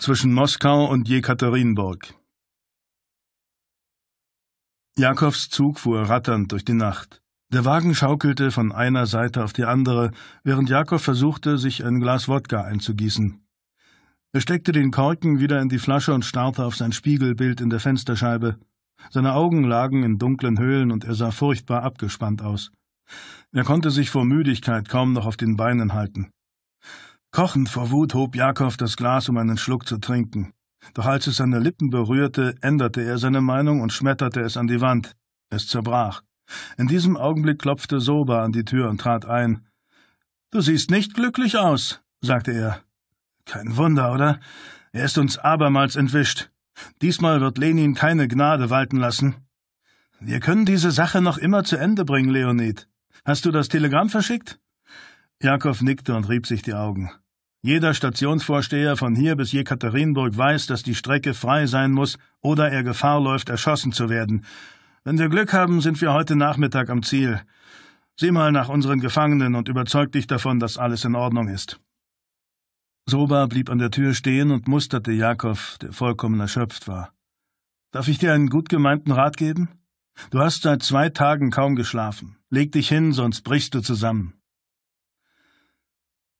zwischen Moskau und Jekaterinburg. Jakows Zug fuhr ratternd durch die Nacht. Der Wagen schaukelte von einer Seite auf die andere, während Jakow versuchte, sich ein Glas Wodka einzugießen. Er steckte den Korken wieder in die Flasche und starrte auf sein Spiegelbild in der Fensterscheibe. Seine Augen lagen in dunklen Höhlen und er sah furchtbar abgespannt aus. Er konnte sich vor Müdigkeit kaum noch auf den Beinen halten. Kochend vor Wut hob Jakow das Glas, um einen Schluck zu trinken. Doch als es seine Lippen berührte, änderte er seine Meinung und schmetterte es an die Wand. Es zerbrach. In diesem Augenblick klopfte Soba an die Tür und trat ein. Du siehst nicht glücklich aus, sagte er. Kein Wunder, oder? Er ist uns abermals entwischt. Diesmal wird Lenin keine Gnade walten lassen. Wir können diese Sache noch immer zu Ende bringen, Leonid. Hast du das Telegramm verschickt? Jakow nickte und rieb sich die Augen. Jeder Stationsvorsteher von hier bis Jekaterinburg weiß, dass die Strecke frei sein muss oder er Gefahr läuft, erschossen zu werden. Wenn wir Glück haben, sind wir heute Nachmittag am Ziel. Sieh mal nach unseren Gefangenen und überzeug dich davon, dass alles in Ordnung ist. Soba blieb an der Tür stehen und musterte Jakow, der vollkommen erschöpft war. Darf ich dir einen gut gemeinten Rat geben? Du hast seit zwei Tagen kaum geschlafen. Leg dich hin, sonst brichst du zusammen.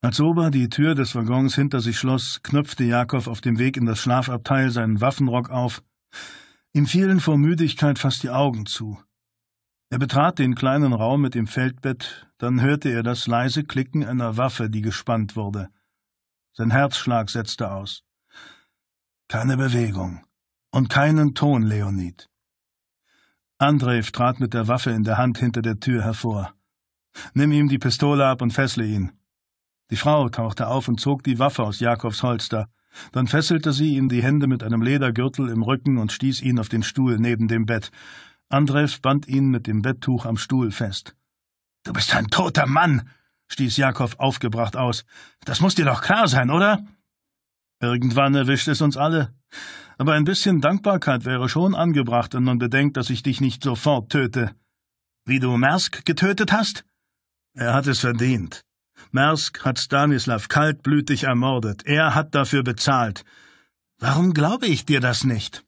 Als Ober die Tür des Waggons hinter sich schloss, knöpfte Jakow auf dem Weg in das Schlafabteil seinen Waffenrock auf. Ihm fielen vor Müdigkeit fast die Augen zu. Er betrat den kleinen Raum mit dem Feldbett, dann hörte er das leise Klicken einer Waffe, die gespannt wurde. Sein Herzschlag setzte aus. Keine Bewegung und keinen Ton, Leonid. Andrej trat mit der Waffe in der Hand hinter der Tür hervor. Nimm ihm die Pistole ab und fessle ihn. Die Frau tauchte auf und zog die Waffe aus Jakobs Holster. Dann fesselte sie ihm die Hände mit einem Ledergürtel im Rücken und stieß ihn auf den Stuhl neben dem Bett. Andrev band ihn mit dem Betttuch am Stuhl fest. Du bist ein toter Mann, stieß Jakob aufgebracht aus. Das muss dir doch klar sein, oder? Irgendwann erwischt es uns alle. Aber ein bisschen Dankbarkeit wäre schon angebracht, wenn man bedenkt, dass ich dich nicht sofort töte. Wie du Mersk getötet hast? Er hat es verdient. Mersk hat Stanislav kaltblütig ermordet. Er hat dafür bezahlt. Warum glaube ich dir das nicht?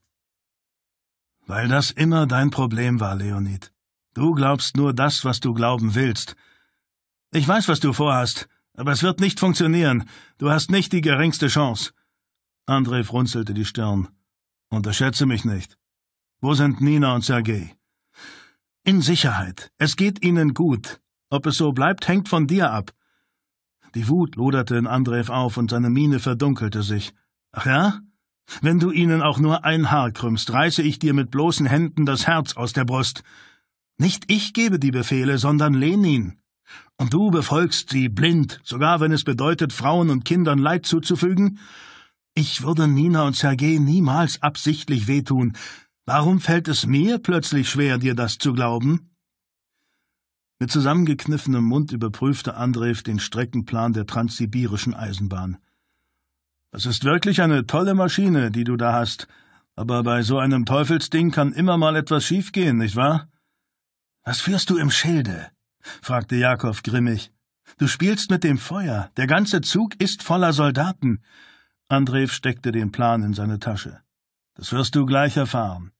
Weil das immer dein Problem war, Leonid. Du glaubst nur das, was du glauben willst. Ich weiß, was du vorhast, aber es wird nicht funktionieren. Du hast nicht die geringste Chance. Andrej frunzelte die Stirn. Unterschätze mich nicht. Wo sind Nina und Sergei? In Sicherheit. Es geht ihnen gut. Ob es so bleibt, hängt von dir ab. Die Wut loderte in Andreev auf und seine Miene verdunkelte sich. Ach ja? Wenn du ihnen auch nur ein Haar krümmst, reiße ich dir mit bloßen Händen das Herz aus der Brust. Nicht ich gebe die Befehle, sondern Lenin. Und du befolgst sie blind, sogar wenn es bedeutet, Frauen und Kindern Leid zuzufügen? Ich würde Nina und Sergei niemals absichtlich wehtun. Warum fällt es mir plötzlich schwer, dir das zu glauben? Mit zusammengekniffenem Mund überprüfte Andreev den Streckenplan der transsibirischen Eisenbahn. Das ist wirklich eine tolle Maschine, die du da hast, aber bei so einem Teufelsding kann immer mal etwas schiefgehen, nicht wahr? Was führst du im Schilde? fragte Jakow grimmig. Du spielst mit dem Feuer, der ganze Zug ist voller Soldaten. Andreev steckte den Plan in seine Tasche. Das wirst du gleich erfahren.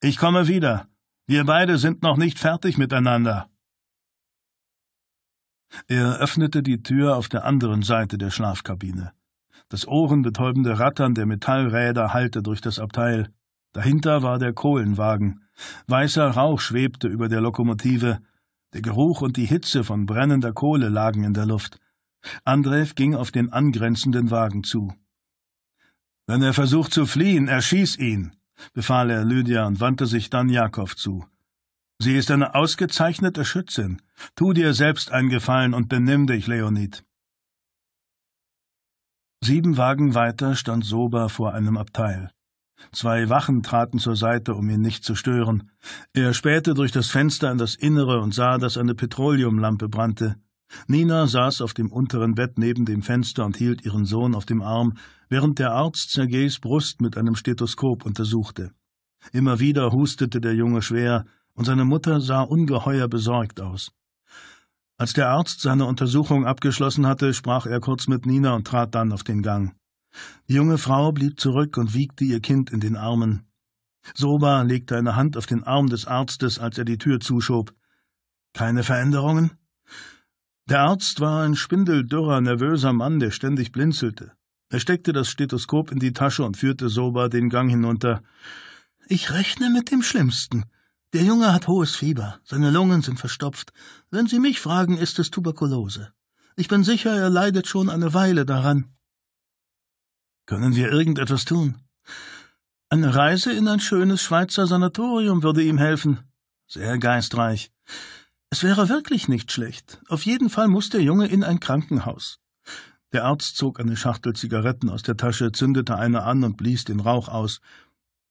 Ich komme wieder. Wir beide sind noch nicht fertig miteinander. Er öffnete die Tür auf der anderen Seite der Schlafkabine. Das ohrenbetäubende Rattern der Metallräder hallte durch das Abteil. Dahinter war der Kohlenwagen. Weißer Rauch schwebte über der Lokomotive. Der Geruch und die Hitze von brennender Kohle lagen in der Luft. Andreev ging auf den angrenzenden Wagen zu. Wenn er versucht zu fliehen, erschieß ihn, befahl er Lydia und wandte sich dann Jakow zu. Sie ist eine ausgezeichnete Schützin. Tu dir selbst einen Gefallen und benimm dich, Leonid. Sieben Wagen weiter stand Soba vor einem Abteil. Zwei Wachen traten zur Seite, um ihn nicht zu stören. Er spähte durch das Fenster in das Innere und sah, dass eine Petroleumlampe brannte. Nina saß auf dem unteren Bett neben dem Fenster und hielt ihren Sohn auf dem Arm, während der Arzt Sergejs Brust mit einem Stethoskop untersuchte. Immer wieder hustete der Junge schwer, und seine Mutter sah ungeheuer besorgt aus. Als der Arzt seine Untersuchung abgeschlossen hatte, sprach er kurz mit Nina und trat dann auf den Gang. Die junge Frau blieb zurück und wiegte ihr Kind in den Armen. Soba legte eine Hand auf den Arm des Arztes, als er die Tür zuschob. Keine Veränderungen? Der Arzt war ein spindeldürrer, nervöser Mann, der ständig blinzelte. Er steckte das Stethoskop in die Tasche und führte Soba den Gang hinunter. Ich rechne mit dem Schlimmsten, der Junge hat hohes Fieber, seine Lungen sind verstopft. Wenn Sie mich fragen, ist es Tuberkulose. Ich bin sicher, er leidet schon eine Weile daran. Können wir irgendetwas tun? Eine Reise in ein schönes Schweizer Sanatorium würde ihm helfen. Sehr geistreich. Es wäre wirklich nicht schlecht. Auf jeden Fall muss der Junge in ein Krankenhaus. Der Arzt zog eine Schachtel Zigaretten aus der Tasche, zündete eine an und blies den Rauch aus.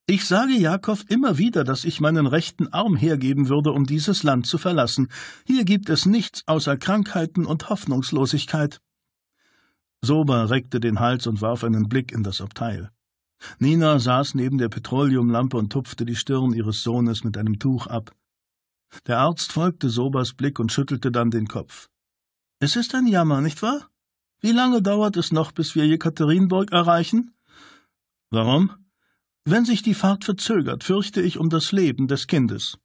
Ich sage Jakob immer wieder, dass ich meinen rechten Arm hergeben würde, um dieses Land zu verlassen. Hier gibt es nichts außer Krankheiten und Hoffnungslosigkeit. Soba reckte den Hals und warf einen Blick in das Abteil. Nina saß neben der Petroleumlampe und tupfte die Stirn ihres Sohnes mit einem Tuch ab. Der Arzt folgte Sobas Blick und schüttelte dann den Kopf. Es ist ein Jammer, nicht wahr? Wie lange dauert es noch, bis wir Jekaterinburg erreichen? Warum? Wenn sich die Fahrt verzögert, fürchte ich um das Leben des Kindes.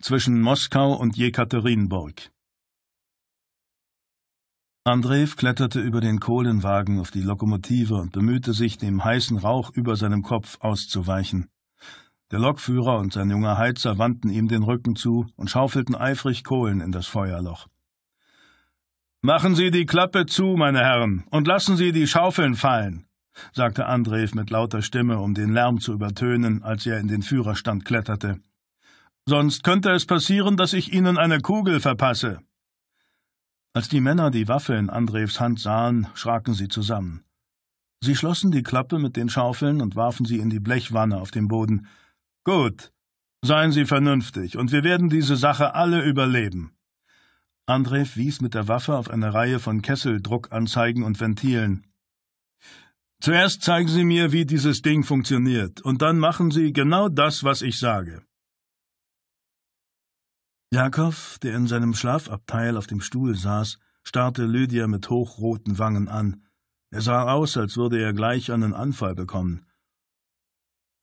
zwischen Moskau und Jekaterinburg. Andreev kletterte über den Kohlenwagen auf die Lokomotive und bemühte sich, dem heißen Rauch über seinem Kopf auszuweichen. Der Lokführer und sein junger Heizer wandten ihm den Rücken zu und schaufelten eifrig Kohlen in das Feuerloch. Machen Sie die Klappe zu, meine Herren, und lassen Sie die Schaufeln fallen, sagte Andreev mit lauter Stimme, um den Lärm zu übertönen, als er in den Führerstand kletterte. Sonst könnte es passieren, dass ich Ihnen eine Kugel verpasse. Als die Männer die Waffe in Andreevs Hand sahen, schraken sie zusammen. Sie schlossen die Klappe mit den Schaufeln und warfen sie in die Blechwanne auf dem Boden. Gut, seien Sie vernünftig, und wir werden diese Sache alle überleben. Andreev wies mit der Waffe auf eine Reihe von Kesseldruckanzeigen und Ventilen. Zuerst zeigen Sie mir, wie dieses Ding funktioniert, und dann machen Sie genau das, was ich sage. Jakow, der in seinem Schlafabteil auf dem Stuhl saß, starrte Lydia mit hochroten Wangen an. Er sah aus, als würde er gleich einen Anfall bekommen.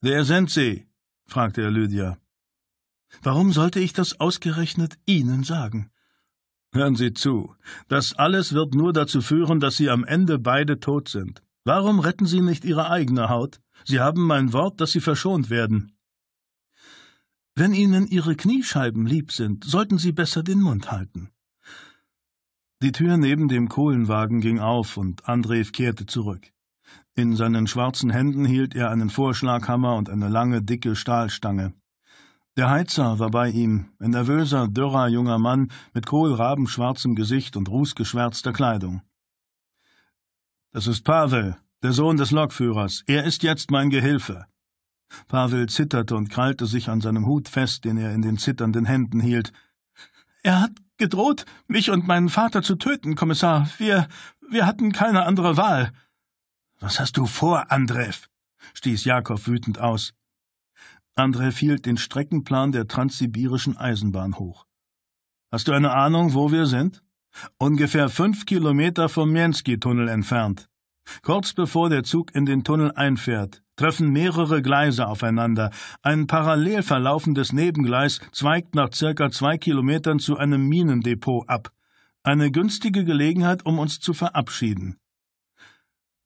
Wer sind Sie? fragte er Lydia. Warum sollte ich das ausgerechnet Ihnen sagen? Hören Sie zu, das alles wird nur dazu führen, dass Sie am Ende beide tot sind. Warum retten Sie nicht Ihre eigene Haut? Sie haben mein Wort, dass Sie verschont werden. Wenn Ihnen Ihre Kniescheiben lieb sind, sollten Sie besser den Mund halten. Die Tür neben dem Kohlenwagen ging auf und Andreev kehrte zurück. In seinen schwarzen Händen hielt er einen Vorschlaghammer und eine lange, dicke Stahlstange. Der Heizer war bei ihm, ein nervöser, dürrer junger Mann mit kohlrabenschwarzem Gesicht und rußgeschwärzter Kleidung. Das ist Pavel, der Sohn des Lokführers. Er ist jetzt mein Gehilfe. Pavel zitterte und krallte sich an seinem Hut fest, den er in den zitternden Händen hielt. Er hat gedroht, mich und meinen Vater zu töten, Kommissar. Wir, wir hatten keine andere Wahl. Was hast du vor, Andreev? stieß Jakow wütend aus. Andre hielt den Streckenplan der transsibirischen Eisenbahn hoch. Hast du eine Ahnung, wo wir sind? Ungefähr fünf Kilometer vom Mienski-Tunnel entfernt. Kurz bevor der Zug in den Tunnel einfährt, treffen mehrere Gleise aufeinander. Ein parallel verlaufendes Nebengleis zweigt nach circa zwei Kilometern zu einem Minendepot ab. Eine günstige Gelegenheit, um uns zu verabschieden.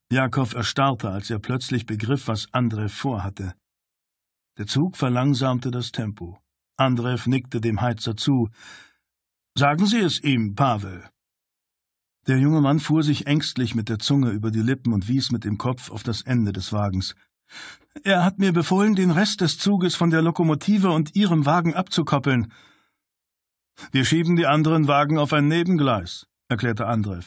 Jakow erstarrte, als er plötzlich begriff, was Andre vorhatte. Der Zug verlangsamte das Tempo. Andrew nickte dem Heizer zu. Sagen Sie es ihm, Pavel. Der junge Mann fuhr sich ängstlich mit der Zunge über die Lippen und wies mit dem Kopf auf das Ende des Wagens. Er hat mir befohlen, den Rest des Zuges von der Lokomotive und Ihrem Wagen abzukoppeln. Wir schieben die anderen Wagen auf ein Nebengleis, erklärte Andrew.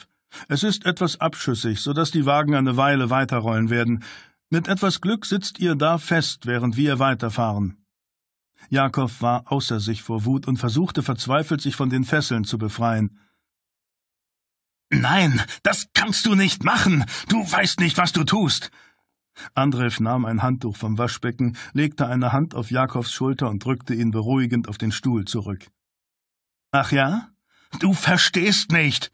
Es ist etwas abschüssig, so dass die Wagen eine Weile weiterrollen werden. Mit etwas Glück sitzt ihr da fest, während wir weiterfahren. Jakob war außer sich vor Wut und versuchte verzweifelt, sich von den Fesseln zu befreien. Nein, das kannst du nicht machen. Du weißt nicht, was du tust. Andrew nahm ein Handtuch vom Waschbecken, legte eine Hand auf Jakobs Schulter und drückte ihn beruhigend auf den Stuhl zurück. Ach ja? Du verstehst nicht.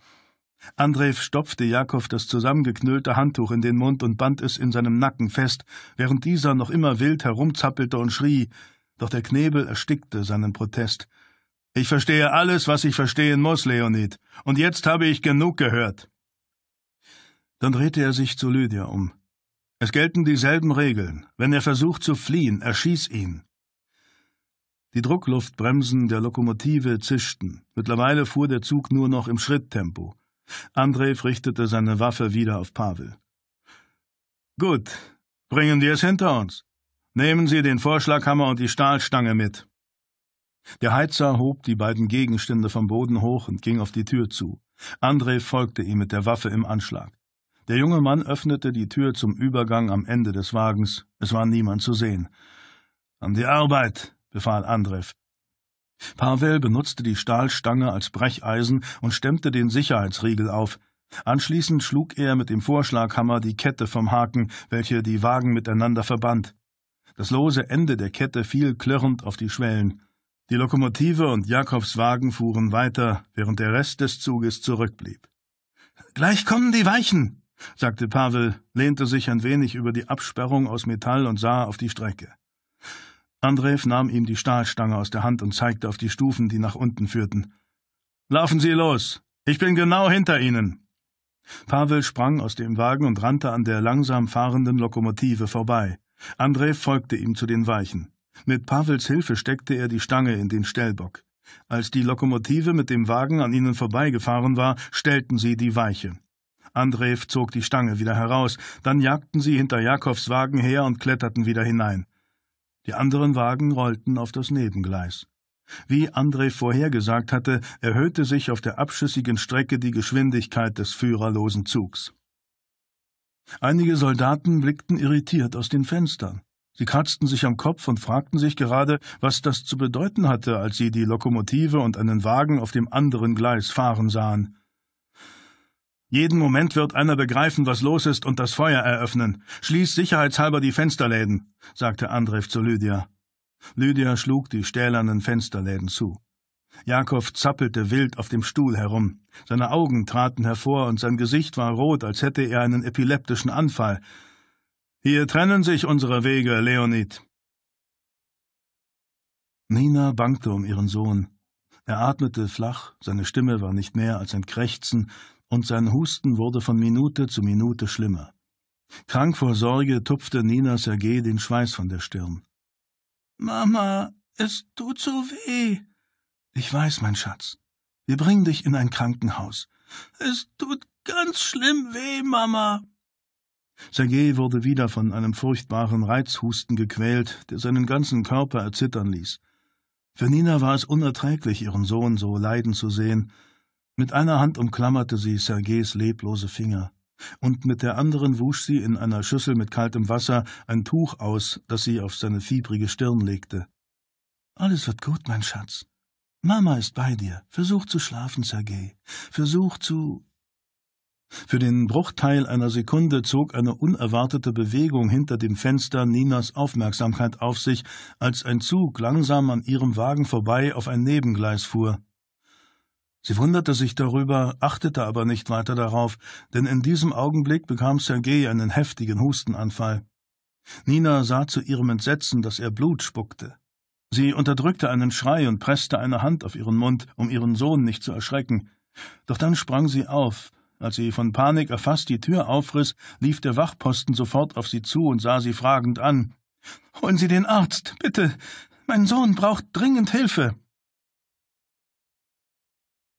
Andreev stopfte Jakow das zusammengeknüllte Handtuch in den Mund und band es in seinem Nacken fest, während dieser noch immer wild herumzappelte und schrie, doch der Knebel erstickte seinen Protest. Ich verstehe alles, was ich verstehen muss, Leonid, und jetzt habe ich genug gehört. Dann drehte er sich zu Lydia um. Es gelten dieselben Regeln. Wenn er versucht zu fliehen, erschieß ihn. Die Druckluftbremsen der Lokomotive zischten. Mittlerweile fuhr der Zug nur noch im Schritttempo. Andrej richtete seine Waffe wieder auf Pavel. Gut, bringen wir es hinter uns. Nehmen Sie den Vorschlaghammer und die Stahlstange mit. Der Heizer hob die beiden Gegenstände vom Boden hoch und ging auf die Tür zu. Andrej folgte ihm mit der Waffe im Anschlag. Der junge Mann öffnete die Tür zum Übergang am Ende des Wagens. Es war niemand zu sehen. An die Arbeit, befahl Andrej. Pavel benutzte die Stahlstange als Brecheisen und stemmte den Sicherheitsriegel auf. Anschließend schlug er mit dem Vorschlaghammer die Kette vom Haken, welche die Wagen miteinander verband. Das lose Ende der Kette fiel klirrend auf die Schwellen. Die Lokomotive und Jakobs Wagen fuhren weiter, während der Rest des Zuges zurückblieb. Gleich kommen die Weichen, sagte Pavel, lehnte sich ein wenig über die Absperrung aus Metall und sah auf die Strecke. Andreev nahm ihm die Stahlstange aus der Hand und zeigte auf die Stufen, die nach unten führten. Laufen Sie los! Ich bin genau hinter Ihnen! Pavel sprang aus dem Wagen und rannte an der langsam fahrenden Lokomotive vorbei. Andreev folgte ihm zu den Weichen. Mit Pavels Hilfe steckte er die Stange in den Stellbock. Als die Lokomotive mit dem Wagen an ihnen vorbeigefahren war, stellten sie die Weiche. Andreev zog die Stange wieder heraus, dann jagten sie hinter Jakows Wagen her und kletterten wieder hinein. Die anderen Wagen rollten auf das Nebengleis. Wie André vorhergesagt hatte, erhöhte sich auf der abschüssigen Strecke die Geschwindigkeit des führerlosen Zugs. Einige Soldaten blickten irritiert aus den Fenstern. Sie kratzten sich am Kopf und fragten sich gerade, was das zu bedeuten hatte, als sie die Lokomotive und einen Wagen auf dem anderen Gleis fahren sahen. Jeden Moment wird einer begreifen, was los ist, und das Feuer eröffnen. Schließ sicherheitshalber die Fensterläden, sagte Andrew zu Lydia. Lydia schlug die stählernen Fensterläden zu. Jakow zappelte wild auf dem Stuhl herum. Seine Augen traten hervor und sein Gesicht war rot, als hätte er einen epileptischen Anfall. Hier trennen sich unsere Wege, Leonid. Nina bangte um ihren Sohn. Er atmete flach, seine Stimme war nicht mehr als ein Krächzen, und sein Husten wurde von Minute zu Minute schlimmer. Krank vor Sorge tupfte Nina Sergei den Schweiß von der Stirn. Mama, es tut so weh. Ich weiß, mein Schatz. Wir bringen dich in ein Krankenhaus. Es tut ganz schlimm weh, Mama. Sergei wurde wieder von einem furchtbaren Reizhusten gequält, der seinen ganzen Körper erzittern ließ. Für Nina war es unerträglich, ihren Sohn so leiden zu sehen, mit einer Hand umklammerte sie Sergejs leblose Finger, und mit der anderen wusch sie in einer Schüssel mit kaltem Wasser ein Tuch aus, das sie auf seine fiebrige Stirn legte. Alles wird gut, mein Schatz. Mama ist bei dir. Versuch zu schlafen, Sergej. Versuch zu. Für den Bruchteil einer Sekunde zog eine unerwartete Bewegung hinter dem Fenster Ninas Aufmerksamkeit auf sich, als ein Zug langsam an ihrem Wagen vorbei auf ein Nebengleis fuhr. Sie wunderte sich darüber, achtete aber nicht weiter darauf, denn in diesem Augenblick bekam Sergei einen heftigen Hustenanfall. Nina sah zu ihrem Entsetzen, dass er Blut spuckte. Sie unterdrückte einen Schrei und presste eine Hand auf ihren Mund, um ihren Sohn nicht zu erschrecken. Doch dann sprang sie auf. Als sie von Panik erfasst die Tür aufriss, lief der Wachposten sofort auf sie zu und sah sie fragend an. Holen Sie den Arzt, bitte. Mein Sohn braucht dringend Hilfe.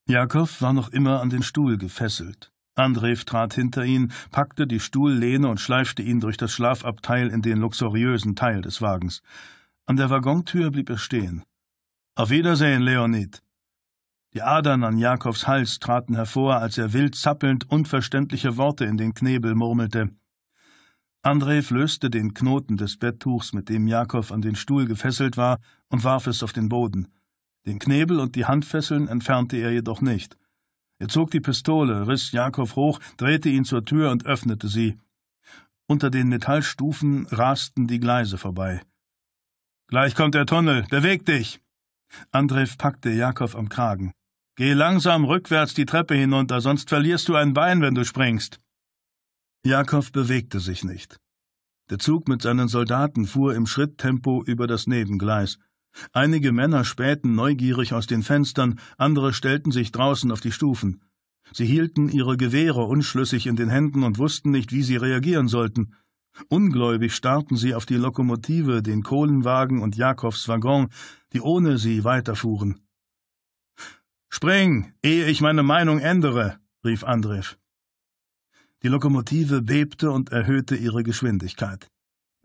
Jakow war noch immer an den Stuhl gefesselt. Andreev trat hinter ihn, packte die Stuhllehne und schleifte ihn durch das Schlafabteil in den luxuriösen Teil des Wagens. An der Waggontür blieb er stehen. Auf Wiedersehen, Leonid. Die Adern an Jakows Hals traten hervor, als er wild zappelnd unverständliche Worte in den Knebel murmelte. Andreev löste den Knoten des Betttuchs, mit dem Jakow an den Stuhl gefesselt war, und warf es auf den Boden. Den Knebel und die Handfesseln entfernte er jedoch nicht. Er zog die Pistole, riss Jakow hoch, drehte ihn zur Tür und öffnete sie. Unter den Metallstufen rasten die Gleise vorbei. Gleich kommt der Tunnel, beweg dich! Andreev packte Jakow am Kragen. Geh langsam rückwärts die Treppe hinunter, sonst verlierst du ein Bein, wenn du springst. Jakow bewegte sich nicht. Der Zug mit seinen Soldaten fuhr im Schritttempo über das Nebengleis. Einige Männer spähten neugierig aus den Fenstern, andere stellten sich draußen auf die Stufen. Sie hielten ihre Gewehre unschlüssig in den Händen und wussten nicht, wie sie reagieren sollten. Ungläubig starrten sie auf die Lokomotive, den Kohlenwagen und Jakovs Waggon, die ohne sie weiterfuhren. Spring, ehe ich meine Meinung ändere, rief Andrew. Die Lokomotive bebte und erhöhte ihre Geschwindigkeit.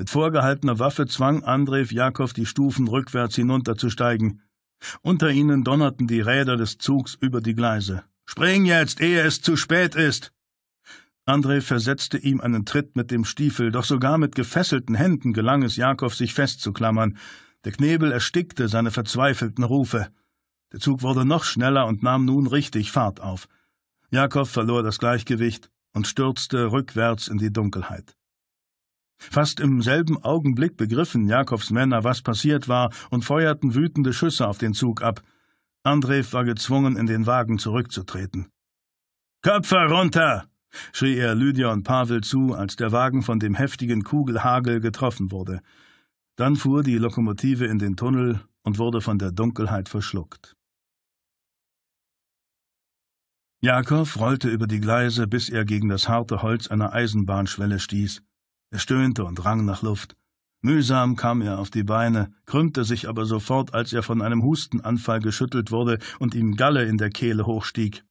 Mit vorgehaltener Waffe zwang Andrej Jakow die Stufen rückwärts hinunterzusteigen. Unter ihnen donnerten die Räder des Zugs über die Gleise. Spring jetzt, ehe es zu spät ist! Andrej versetzte ihm einen Tritt mit dem Stiefel, doch sogar mit gefesselten Händen gelang es Jakow, sich festzuklammern. Der Knebel erstickte seine verzweifelten Rufe. Der Zug wurde noch schneller und nahm nun richtig Fahrt auf. Jakow verlor das Gleichgewicht und stürzte rückwärts in die Dunkelheit. Fast im selben Augenblick begriffen Jakobs Männer, was passiert war, und feuerten wütende Schüsse auf den Zug ab. Andreev war gezwungen, in den Wagen zurückzutreten. Köpfe runter! schrie er Lydia und Pavel zu, als der Wagen von dem heftigen Kugelhagel getroffen wurde. Dann fuhr die Lokomotive in den Tunnel und wurde von der Dunkelheit verschluckt. Jakow rollte über die Gleise, bis er gegen das harte Holz einer Eisenbahnschwelle stieß. Er stöhnte und rang nach Luft. Mühsam kam er auf die Beine, krümmte sich aber sofort, als er von einem Hustenanfall geschüttelt wurde und ihm Galle in der Kehle hochstieg.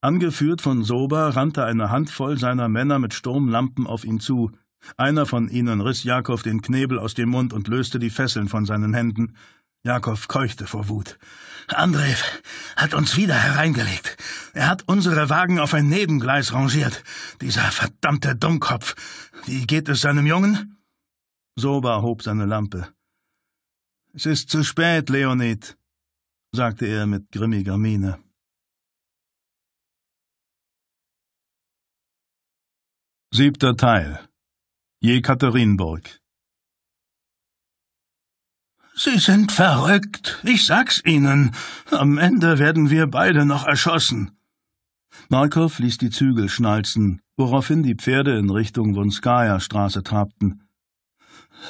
Angeführt von Soba rannte eine Handvoll seiner Männer mit Sturmlampen auf ihn zu. Einer von ihnen riss Jakow den Knebel aus dem Mund und löste die Fesseln von seinen Händen. Jakov keuchte vor Wut. Andreev hat uns wieder hereingelegt. Er hat unsere Wagen auf ein Nebengleis rangiert. Dieser verdammte Dummkopf. Wie geht es seinem Jungen? Soba hob seine Lampe. Es ist zu spät, Leonid, sagte er mit grimmiger Miene. Siebter Teil Jekaterinburg Sie sind verrückt, ich sag's Ihnen. Am Ende werden wir beide noch erschossen. Markov ließ die Zügel schnalzen, woraufhin die Pferde in Richtung Wonskaya Straße trabten.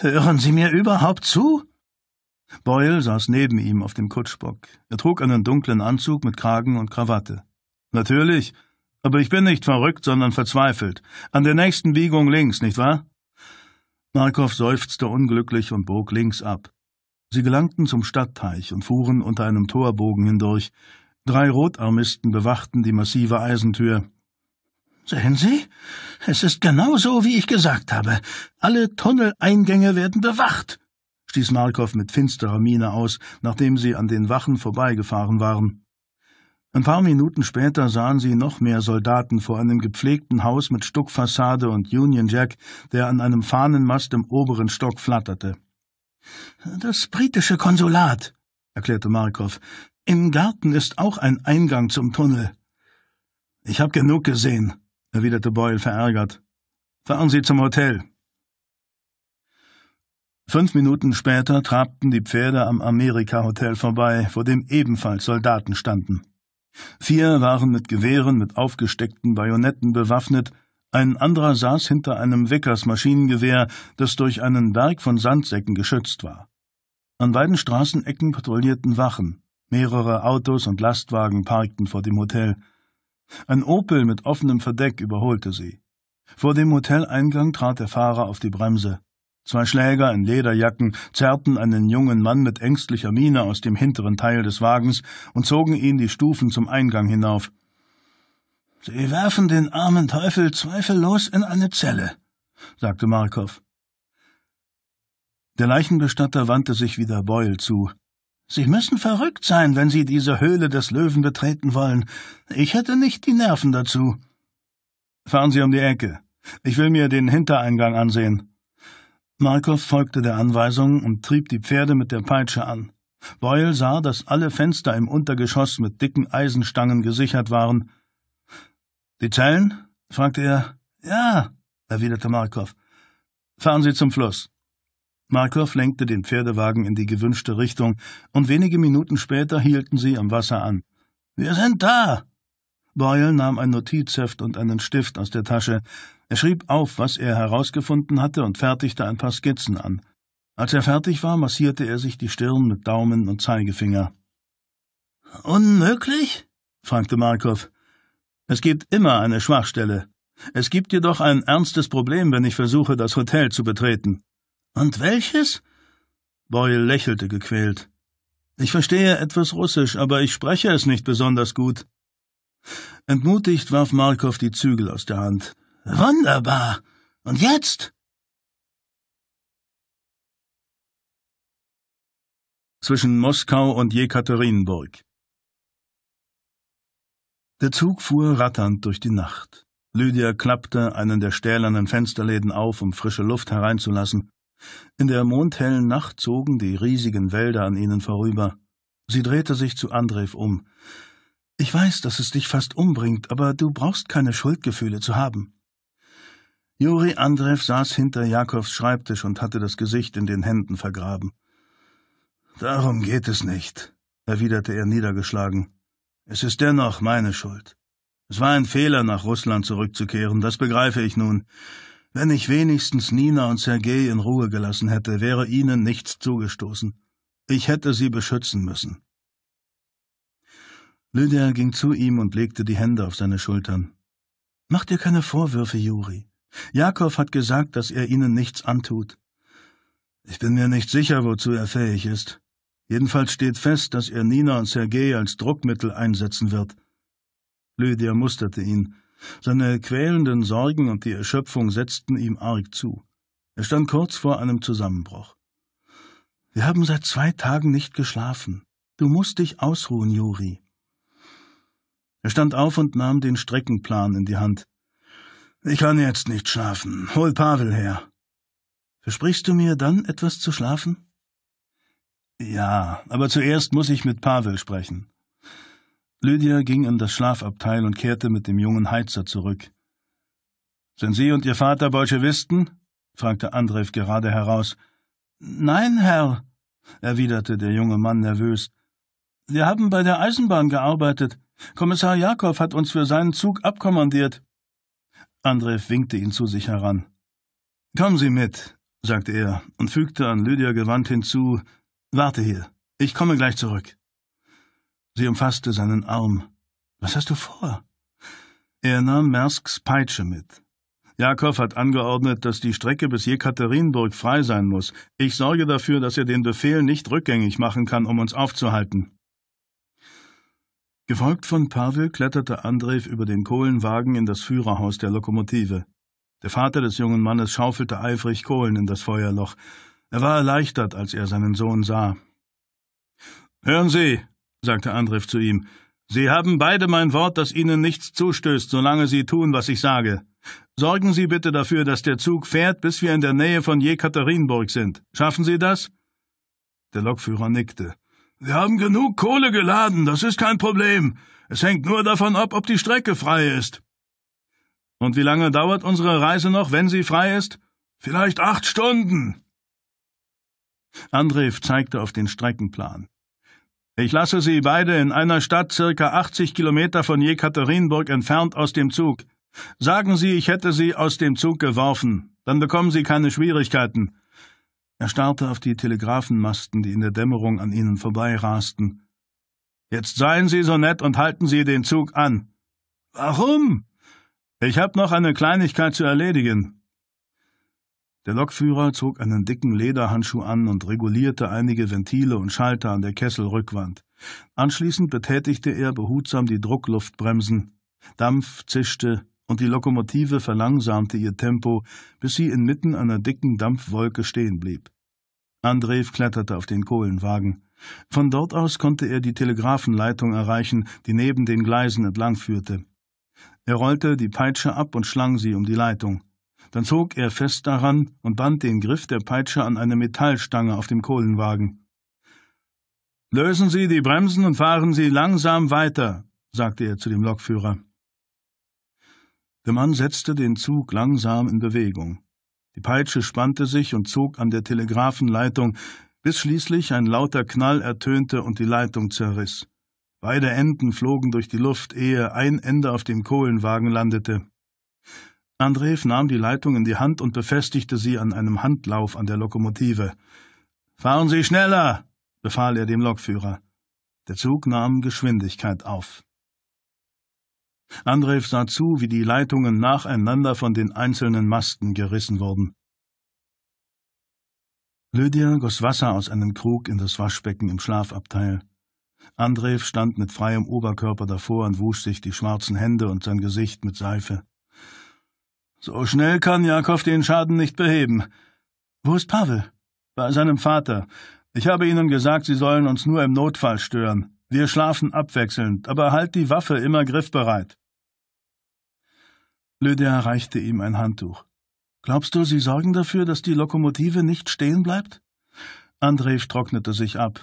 Hören Sie mir überhaupt zu? Boyle saß neben ihm auf dem Kutschbock. Er trug einen dunklen Anzug mit Kragen und Krawatte. Natürlich, aber ich bin nicht verrückt, sondern verzweifelt. An der nächsten Biegung links, nicht wahr? Markov seufzte unglücklich und bog links ab. Sie gelangten zum Stadtteich und fuhren unter einem Torbogen hindurch. Drei Rotarmisten bewachten die massive Eisentür. Sehen Sie, es ist genau so, wie ich gesagt habe. Alle Tunneleingänge werden bewacht, stieß Markov mit finsterer Miene aus, nachdem sie an den Wachen vorbeigefahren waren. Ein paar Minuten später sahen sie noch mehr Soldaten vor einem gepflegten Haus mit Stuckfassade und Union Jack, der an einem Fahnenmast im oberen Stock flatterte. Das britische Konsulat, erklärte Markov. Im Garten ist auch ein Eingang zum Tunnel. Ich habe genug gesehen, erwiderte Boyle verärgert. Fahren Sie zum Hotel. Fünf Minuten später trabten die Pferde am Amerika-Hotel vorbei, vor dem ebenfalls Soldaten standen. Vier waren mit Gewehren mit aufgesteckten Bajonetten bewaffnet, ein anderer saß hinter einem Vickers Maschinengewehr, das durch einen Berg von Sandsäcken geschützt war. An beiden Straßenecken patrouillierten Wachen. Mehrere Autos und Lastwagen parkten vor dem Hotel. Ein Opel mit offenem Verdeck überholte sie. Vor dem Hoteleingang trat der Fahrer auf die Bremse. Zwei Schläger in Lederjacken zerrten einen jungen Mann mit ängstlicher Miene aus dem hinteren Teil des Wagens und zogen ihn die Stufen zum Eingang hinauf. Sie werfen den armen Teufel zweifellos in eine Zelle, sagte Markow. Der Leichenbestatter wandte sich wieder Beul zu. Sie müssen verrückt sein, wenn Sie diese Höhle des Löwen betreten wollen. Ich hätte nicht die Nerven dazu. Fahren Sie um die Ecke. Ich will mir den Hintereingang ansehen. Markow folgte der Anweisung und trieb die Pferde mit der Peitsche an. Beul sah, dass alle Fenster im Untergeschoss mit dicken Eisenstangen gesichert waren. Die Zellen? fragte er. Ja, erwiderte Markov. Fahren Sie zum Fluss. Markov lenkte den Pferdewagen in die gewünschte Richtung, und wenige Minuten später hielten sie am Wasser an. Wir sind da! Boyle nahm ein Notizheft und einen Stift aus der Tasche. Er schrieb auf, was er herausgefunden hatte, und fertigte ein paar Skizzen an. Als er fertig war, massierte er sich die Stirn mit Daumen und Zeigefinger. Unmöglich? fragte Markov. Es gibt immer eine Schwachstelle. Es gibt jedoch ein ernstes Problem, wenn ich versuche, das Hotel zu betreten. Und welches? Boyle lächelte gequält. Ich verstehe etwas Russisch, aber ich spreche es nicht besonders gut. Entmutigt warf Markov die Zügel aus der Hand. Wunderbar. Und jetzt? Zwischen Moskau und Jekaterinburg. Der Zug fuhr ratternd durch die Nacht. Lydia klappte einen der stählernen Fensterläden auf, um frische Luft hereinzulassen. In der mondhellen Nacht zogen die riesigen Wälder an ihnen vorüber. Sie drehte sich zu Andrev um. Ich weiß, dass es dich fast umbringt, aber du brauchst keine Schuldgefühle zu haben. Juri Andrev saß hinter Jakows Schreibtisch und hatte das Gesicht in den Händen vergraben. Darum geht es nicht, erwiderte er niedergeschlagen. Es ist dennoch meine Schuld. Es war ein Fehler, nach Russland zurückzukehren, das begreife ich nun. Wenn ich wenigstens Nina und Sergei in Ruhe gelassen hätte, wäre ihnen nichts zugestoßen. Ich hätte sie beschützen müssen. Lydia ging zu ihm und legte die Hände auf seine Schultern. Mach dir keine Vorwürfe, Juri. Jakow hat gesagt, dass er ihnen nichts antut. Ich bin mir nicht sicher, wozu er fähig ist. Jedenfalls steht fest, dass er Nina und Sergei als Druckmittel einsetzen wird. Lydia musterte ihn. Seine quälenden Sorgen und die Erschöpfung setzten ihm arg zu. Er stand kurz vor einem Zusammenbruch. Wir haben seit zwei Tagen nicht geschlafen. Du musst dich ausruhen, Juri. Er stand auf und nahm den Streckenplan in die Hand. Ich kann jetzt nicht schlafen. Hol Pavel her. Versprichst du mir dann, etwas zu schlafen? Ja, aber zuerst muss ich mit Pavel sprechen. Lydia ging in das Schlafabteil und kehrte mit dem jungen Heizer zurück. Sind Sie und Ihr Vater Bolschewisten? fragte Andreev gerade heraus. Nein, Herr, erwiderte der junge Mann nervös. Wir haben bei der Eisenbahn gearbeitet. Kommissar Jakow hat uns für seinen Zug abkommandiert. Andreev winkte ihn zu sich heran. Kommen Sie mit, sagte er und fügte an Lydia gewandt hinzu, Warte hier, ich komme gleich zurück. Sie umfasste seinen Arm. Was hast du vor? Er nahm Mersks Peitsche mit. Jakow hat angeordnet, dass die Strecke bis Jekaterinburg frei sein muss. Ich sorge dafür, dass er den Befehl nicht rückgängig machen kann, um uns aufzuhalten. Gefolgt von Pavel kletterte Andreev über den Kohlenwagen in das Führerhaus der Lokomotive. Der Vater des jungen Mannes schaufelte eifrig Kohlen in das Feuerloch. Er war erleichtert, als er seinen Sohn sah. Hören Sie, sagte Andriff zu ihm, Sie haben beide mein Wort, dass Ihnen nichts zustößt, solange Sie tun, was ich sage. Sorgen Sie bitte dafür, dass der Zug fährt, bis wir in der Nähe von Jekaterinburg sind. Schaffen Sie das? Der Lokführer nickte. Wir haben genug Kohle geladen, das ist kein Problem. Es hängt nur davon ab, ob die Strecke frei ist. Und wie lange dauert unsere Reise noch, wenn sie frei ist? Vielleicht acht Stunden. Andreev zeigte auf den Streckenplan. Ich lasse Sie beide in einer Stadt circa 80 Kilometer von Jekaterinburg entfernt aus dem Zug. Sagen Sie, ich hätte Sie aus dem Zug geworfen. Dann bekommen Sie keine Schwierigkeiten. Er starrte auf die Telegrafenmasten, die in der Dämmerung an ihnen vorbeirasten. Jetzt seien Sie so nett und halten Sie den Zug an. Warum? Ich habe noch eine Kleinigkeit zu erledigen. Der Lokführer zog einen dicken Lederhandschuh an und regulierte einige Ventile und Schalter an der Kesselrückwand. Anschließend betätigte er behutsam die Druckluftbremsen. Dampf zischte und die Lokomotive verlangsamte ihr Tempo, bis sie inmitten einer dicken Dampfwolke stehen blieb. Andreev kletterte auf den Kohlenwagen. Von dort aus konnte er die Telegrafenleitung erreichen, die neben den Gleisen entlangführte. Er rollte die Peitsche ab und schlang sie um die Leitung. Dann zog er fest daran und band den Griff der Peitsche an eine Metallstange auf dem Kohlenwagen. Lösen Sie die Bremsen und fahren Sie langsam weiter, sagte er zu dem Lokführer. Der Mann setzte den Zug langsam in Bewegung. Die Peitsche spannte sich und zog an der Telegrafenleitung, bis schließlich ein lauter Knall ertönte und die Leitung zerriss. Beide Enden flogen durch die Luft, ehe ein Ende auf dem Kohlenwagen landete. Andreev nahm die Leitung in die Hand und befestigte sie an einem Handlauf an der Lokomotive. Fahren Sie schneller, befahl er dem Lokführer. Der Zug nahm Geschwindigkeit auf. Andreev sah zu, wie die Leitungen nacheinander von den einzelnen Masten gerissen wurden. Lydia goss Wasser aus einem Krug in das Waschbecken im Schlafabteil. Andreev stand mit freiem Oberkörper davor und wusch sich die schwarzen Hände und sein Gesicht mit Seife. So schnell kann Jakow den Schaden nicht beheben. Wo ist Pavel? Bei seinem Vater. Ich habe ihnen gesagt, sie sollen uns nur im Notfall stören. Wir schlafen abwechselnd, aber halt die Waffe immer griffbereit. Löder reichte ihm ein Handtuch. Glaubst du, sie sorgen dafür, dass die Lokomotive nicht stehen bleibt? Andrej trocknete sich ab.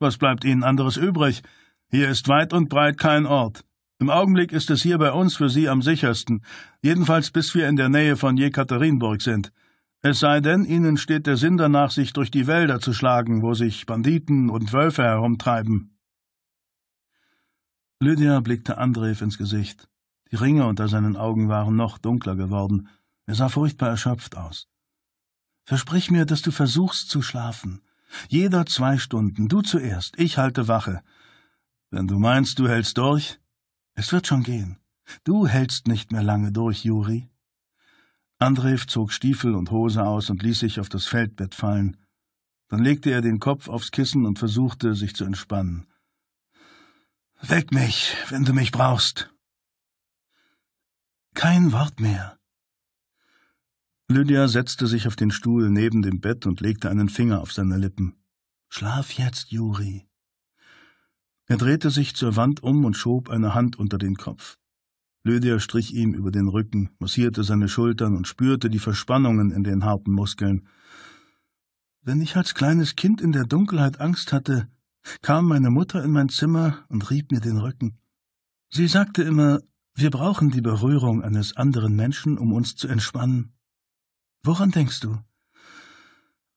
Was bleibt ihnen anderes übrig? Hier ist weit und breit kein Ort. Im Augenblick ist es hier bei uns für Sie am sichersten, jedenfalls bis wir in der Nähe von Jekaterinburg sind. Es sei denn, Ihnen steht der Sinn danach, sich durch die Wälder zu schlagen, wo sich Banditen und Wölfe herumtreiben. Lydia blickte Andreev ins Gesicht. Die Ringe unter seinen Augen waren noch dunkler geworden. Er sah furchtbar erschöpft aus. Versprich mir, dass du versuchst zu schlafen. Jeder zwei Stunden, du zuerst, ich halte Wache. Wenn du meinst, du hältst durch, es wird schon gehen. Du hältst nicht mehr lange durch, Juri. Andreev zog Stiefel und Hose aus und ließ sich auf das Feldbett fallen. Dann legte er den Kopf aufs Kissen und versuchte, sich zu entspannen. Weck mich, wenn du mich brauchst. Kein Wort mehr. Lydia setzte sich auf den Stuhl neben dem Bett und legte einen Finger auf seine Lippen. Schlaf jetzt, Juri. Er drehte sich zur Wand um und schob eine Hand unter den Kopf. Lydia strich ihm über den Rücken, massierte seine Schultern und spürte die Verspannungen in den harten Muskeln. Wenn ich als kleines Kind in der Dunkelheit Angst hatte, kam meine Mutter in mein Zimmer und rieb mir den Rücken. Sie sagte immer, wir brauchen die Berührung eines anderen Menschen, um uns zu entspannen. Woran denkst du?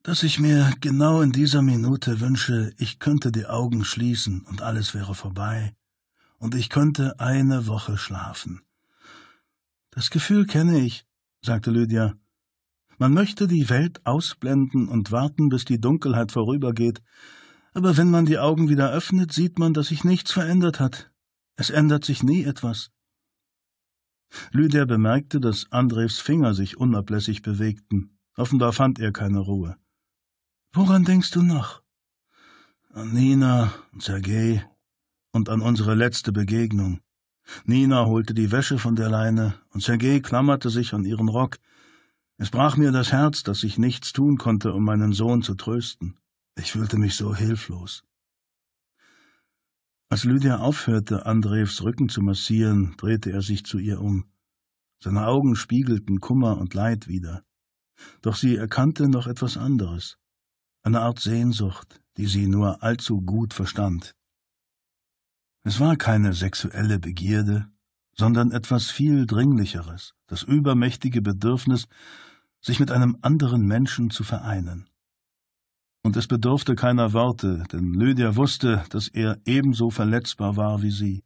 dass ich mir genau in dieser Minute wünsche, ich könnte die Augen schließen und alles wäre vorbei, und ich könnte eine Woche schlafen. Das Gefühl kenne ich, sagte Lydia. Man möchte die Welt ausblenden und warten, bis die Dunkelheit vorübergeht, aber wenn man die Augen wieder öffnet, sieht man, dass sich nichts verändert hat. Es ändert sich nie etwas. Lydia bemerkte, dass Andrevs Finger sich unablässig bewegten. Offenbar fand er keine Ruhe. Woran denkst du noch? An Nina und Sergei und an unsere letzte Begegnung. Nina holte die Wäsche von der Leine und Sergei klammerte sich an ihren Rock. Es brach mir das Herz, dass ich nichts tun konnte, um meinen Sohn zu trösten. Ich fühlte mich so hilflos. Als Lydia aufhörte, Andrevs Rücken zu massieren, drehte er sich zu ihr um. Seine Augen spiegelten Kummer und Leid wider. Doch sie erkannte noch etwas anderes eine Art Sehnsucht, die sie nur allzu gut verstand. Es war keine sexuelle Begierde, sondern etwas viel Dringlicheres, das übermächtige Bedürfnis, sich mit einem anderen Menschen zu vereinen. Und es bedurfte keiner Worte, denn Lydia wusste, dass er ebenso verletzbar war wie sie.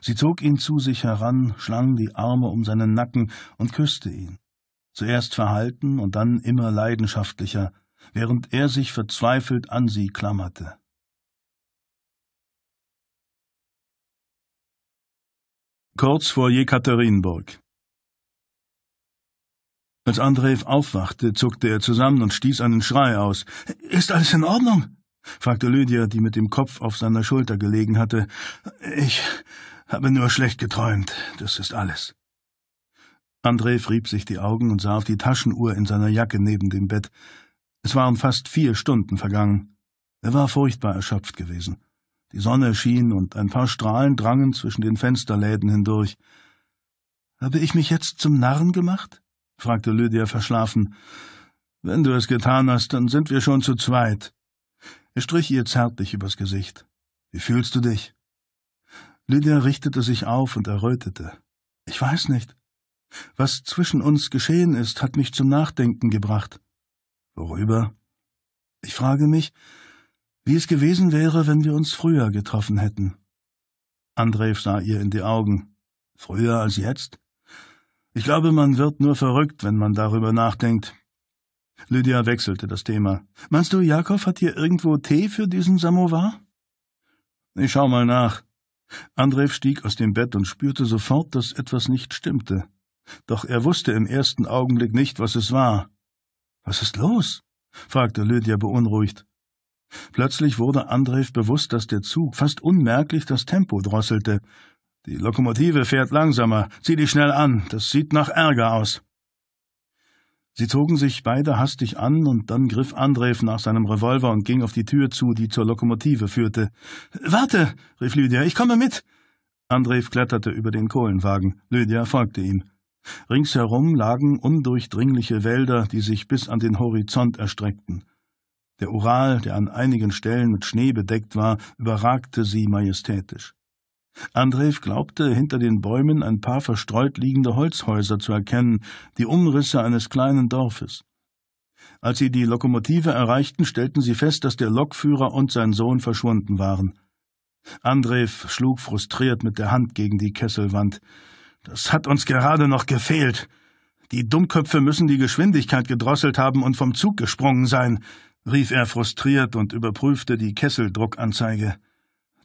Sie zog ihn zu sich heran, schlang die Arme um seinen Nacken und küsste ihn, zuerst verhalten und dann immer leidenschaftlicher, während er sich verzweifelt an sie klammerte. Kurz vor Jekaterinburg. Als Andreev aufwachte, zuckte er zusammen und stieß einen Schrei aus. Ist alles in Ordnung? fragte Lydia, die mit dem Kopf auf seiner Schulter gelegen hatte. Ich habe nur schlecht geträumt, das ist alles. André rieb sich die Augen und sah auf die Taschenuhr in seiner Jacke neben dem Bett. Es waren fast vier Stunden vergangen. Er war furchtbar erschöpft gewesen. Die Sonne schien und ein paar Strahlen drangen zwischen den Fensterläden hindurch. Habe ich mich jetzt zum Narren gemacht? fragte Lydia verschlafen. Wenn du es getan hast, dann sind wir schon zu zweit. Er strich ihr zärtlich übers Gesicht. Wie fühlst du dich? Lydia richtete sich auf und errötete. Ich weiß nicht. Was zwischen uns geschehen ist, hat mich zum Nachdenken gebracht. Worüber? Ich frage mich, wie es gewesen wäre, wenn wir uns früher getroffen hätten. Andrej sah ihr in die Augen. Früher als jetzt? Ich glaube, man wird nur verrückt, wenn man darüber nachdenkt. Lydia wechselte das Thema. Meinst du, Jakob hat hier irgendwo Tee für diesen Samovar? Ich schau mal nach. Andrej stieg aus dem Bett und spürte sofort, dass etwas nicht stimmte. Doch er wusste im ersten Augenblick nicht, was es war. Was ist los? fragte Lydia beunruhigt. Plötzlich wurde Andrej bewusst, dass der Zug fast unmerklich das Tempo drosselte. Die Lokomotive fährt langsamer. Zieh dich schnell an. Das sieht nach Ärger aus. Sie zogen sich beide hastig an, und dann griff Andrej nach seinem Revolver und ging auf die Tür zu, die zur Lokomotive führte. Warte, rief Lydia, ich komme mit. Andrej kletterte über den Kohlenwagen. Lydia folgte ihm. Ringsherum lagen undurchdringliche Wälder, die sich bis an den Horizont erstreckten. Der Ural, der an einigen Stellen mit Schnee bedeckt war, überragte sie majestätisch. Andreev glaubte, hinter den Bäumen ein paar verstreut liegende Holzhäuser zu erkennen, die Umrisse eines kleinen Dorfes. Als sie die Lokomotive erreichten, stellten sie fest, dass der Lokführer und sein Sohn verschwunden waren. Andreev schlug frustriert mit der Hand gegen die Kesselwand. Das hat uns gerade noch gefehlt. Die Dummköpfe müssen die Geschwindigkeit gedrosselt haben und vom Zug gesprungen sein, rief er frustriert und überprüfte die Kesseldruckanzeige.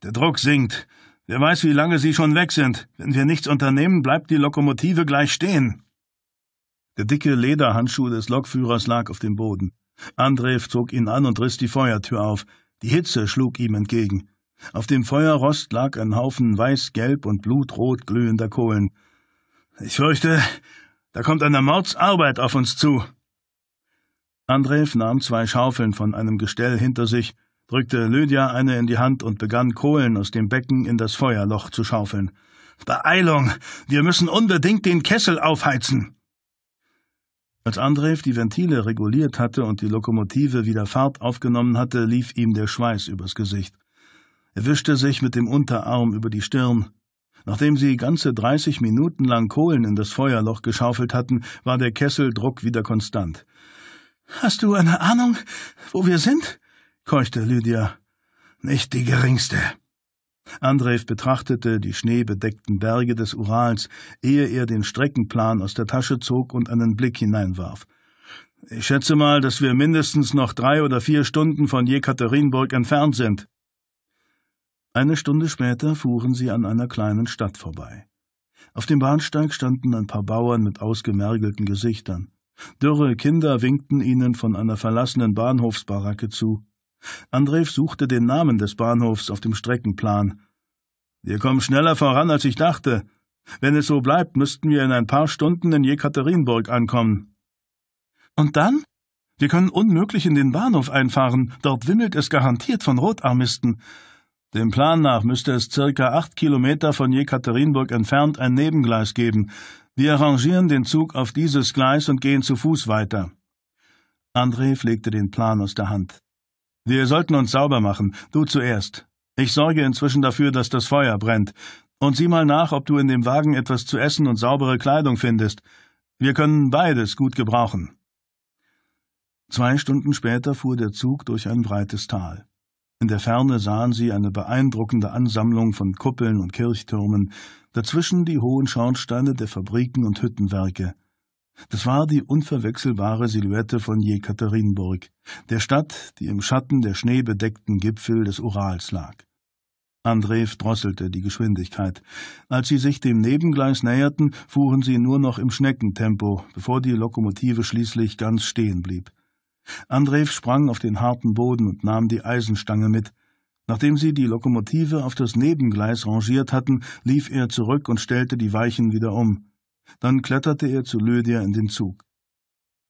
Der Druck sinkt. Wer weiß, wie lange sie schon weg sind. Wenn wir nichts unternehmen, bleibt die Lokomotive gleich stehen. Der dicke Lederhandschuh des Lokführers lag auf dem Boden. Andreev zog ihn an und riss die Feuertür auf. Die Hitze schlug ihm entgegen. Auf dem Feuerrost lag ein Haufen weiß, gelb und blutrot glühender Kohlen. Ich fürchte, da kommt eine Mordsarbeit auf uns zu. Andreev nahm zwei Schaufeln von einem Gestell hinter sich, drückte Lydia eine in die Hand und begann Kohlen aus dem Becken in das Feuerloch zu schaufeln. Beeilung, wir müssen unbedingt den Kessel aufheizen. Als Andreev die Ventile reguliert hatte und die Lokomotive wieder Fahrt aufgenommen hatte, lief ihm der Schweiß übers Gesicht. Er wischte sich mit dem Unterarm über die Stirn, Nachdem sie ganze 30 Minuten lang Kohlen in das Feuerloch geschaufelt hatten, war der Kesseldruck wieder konstant. Hast du eine Ahnung, wo wir sind? keuchte Lydia. Nicht die geringste. Andrej betrachtete die schneebedeckten Berge des Urals, ehe er den Streckenplan aus der Tasche zog und einen Blick hineinwarf. Ich schätze mal, dass wir mindestens noch drei oder vier Stunden von Jekaterinburg entfernt sind. Eine Stunde später fuhren sie an einer kleinen Stadt vorbei. Auf dem Bahnsteig standen ein paar Bauern mit ausgemergelten Gesichtern. Dürre Kinder winkten ihnen von einer verlassenen Bahnhofsbaracke zu. Andrej suchte den Namen des Bahnhofs auf dem Streckenplan. Wir kommen schneller voran, als ich dachte. Wenn es so bleibt, müssten wir in ein paar Stunden in Jekaterinburg ankommen. Und dann? Wir können unmöglich in den Bahnhof einfahren, dort wimmelt es garantiert von Rotarmisten. Dem Plan nach müsste es circa acht Kilometer von Jekaterinburg entfernt ein Nebengleis geben. Wir arrangieren den Zug auf dieses Gleis und gehen zu Fuß weiter. André pflegte den Plan aus der Hand. Wir sollten uns sauber machen, du zuerst. Ich sorge inzwischen dafür, dass das Feuer brennt. Und sieh mal nach, ob du in dem Wagen etwas zu essen und saubere Kleidung findest. Wir können beides gut gebrauchen. Zwei Stunden später fuhr der Zug durch ein breites Tal. In der Ferne sahen sie eine beeindruckende Ansammlung von Kuppeln und Kirchtürmen, dazwischen die hohen Schornsteine der Fabriken und Hüttenwerke. Das war die unverwechselbare Silhouette von Jekaterinburg, der Stadt, die im Schatten der schneebedeckten Gipfel des Urals lag. Andreev drosselte die Geschwindigkeit. Als sie sich dem Nebengleis näherten, fuhren sie nur noch im Schneckentempo, bevor die Lokomotive schließlich ganz stehen blieb. Andreev sprang auf den harten Boden und nahm die Eisenstange mit. Nachdem sie die Lokomotive auf das Nebengleis rangiert hatten, lief er zurück und stellte die Weichen wieder um. Dann kletterte er zu Lydia in den Zug.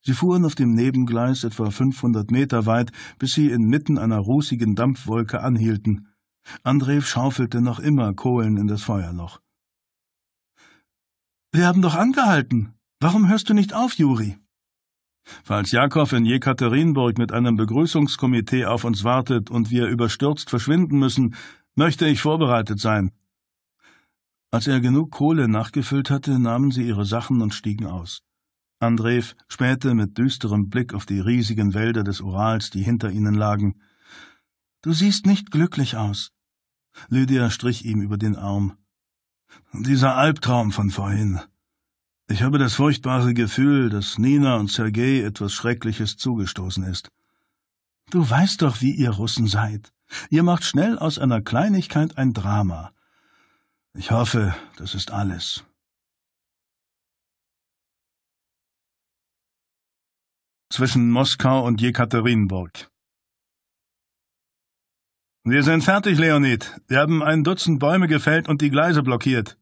Sie fuhren auf dem Nebengleis etwa 500 Meter weit, bis sie inmitten einer rußigen Dampfwolke anhielten. Andreev schaufelte noch immer Kohlen in das Feuerloch. Wir haben doch angehalten. Warum hörst du nicht auf, Juri? Falls Jakow in Jekaterinburg mit einem Begrüßungskomitee auf uns wartet und wir überstürzt verschwinden müssen, möchte ich vorbereitet sein. Als er genug Kohle nachgefüllt hatte, nahmen sie ihre Sachen und stiegen aus. Andreev spähte mit düsterem Blick auf die riesigen Wälder des Urals, die hinter ihnen lagen. Du siehst nicht glücklich aus. Lydia strich ihm über den Arm. Dieser Albtraum von vorhin. Ich habe das furchtbare Gefühl, dass Nina und Sergei etwas Schreckliches zugestoßen ist. Du weißt doch, wie ihr Russen seid. Ihr macht schnell aus einer Kleinigkeit ein Drama. Ich hoffe, das ist alles. Zwischen Moskau und Jekaterinburg. Wir sind fertig, Leonid. Wir haben ein Dutzend Bäume gefällt und die Gleise blockiert.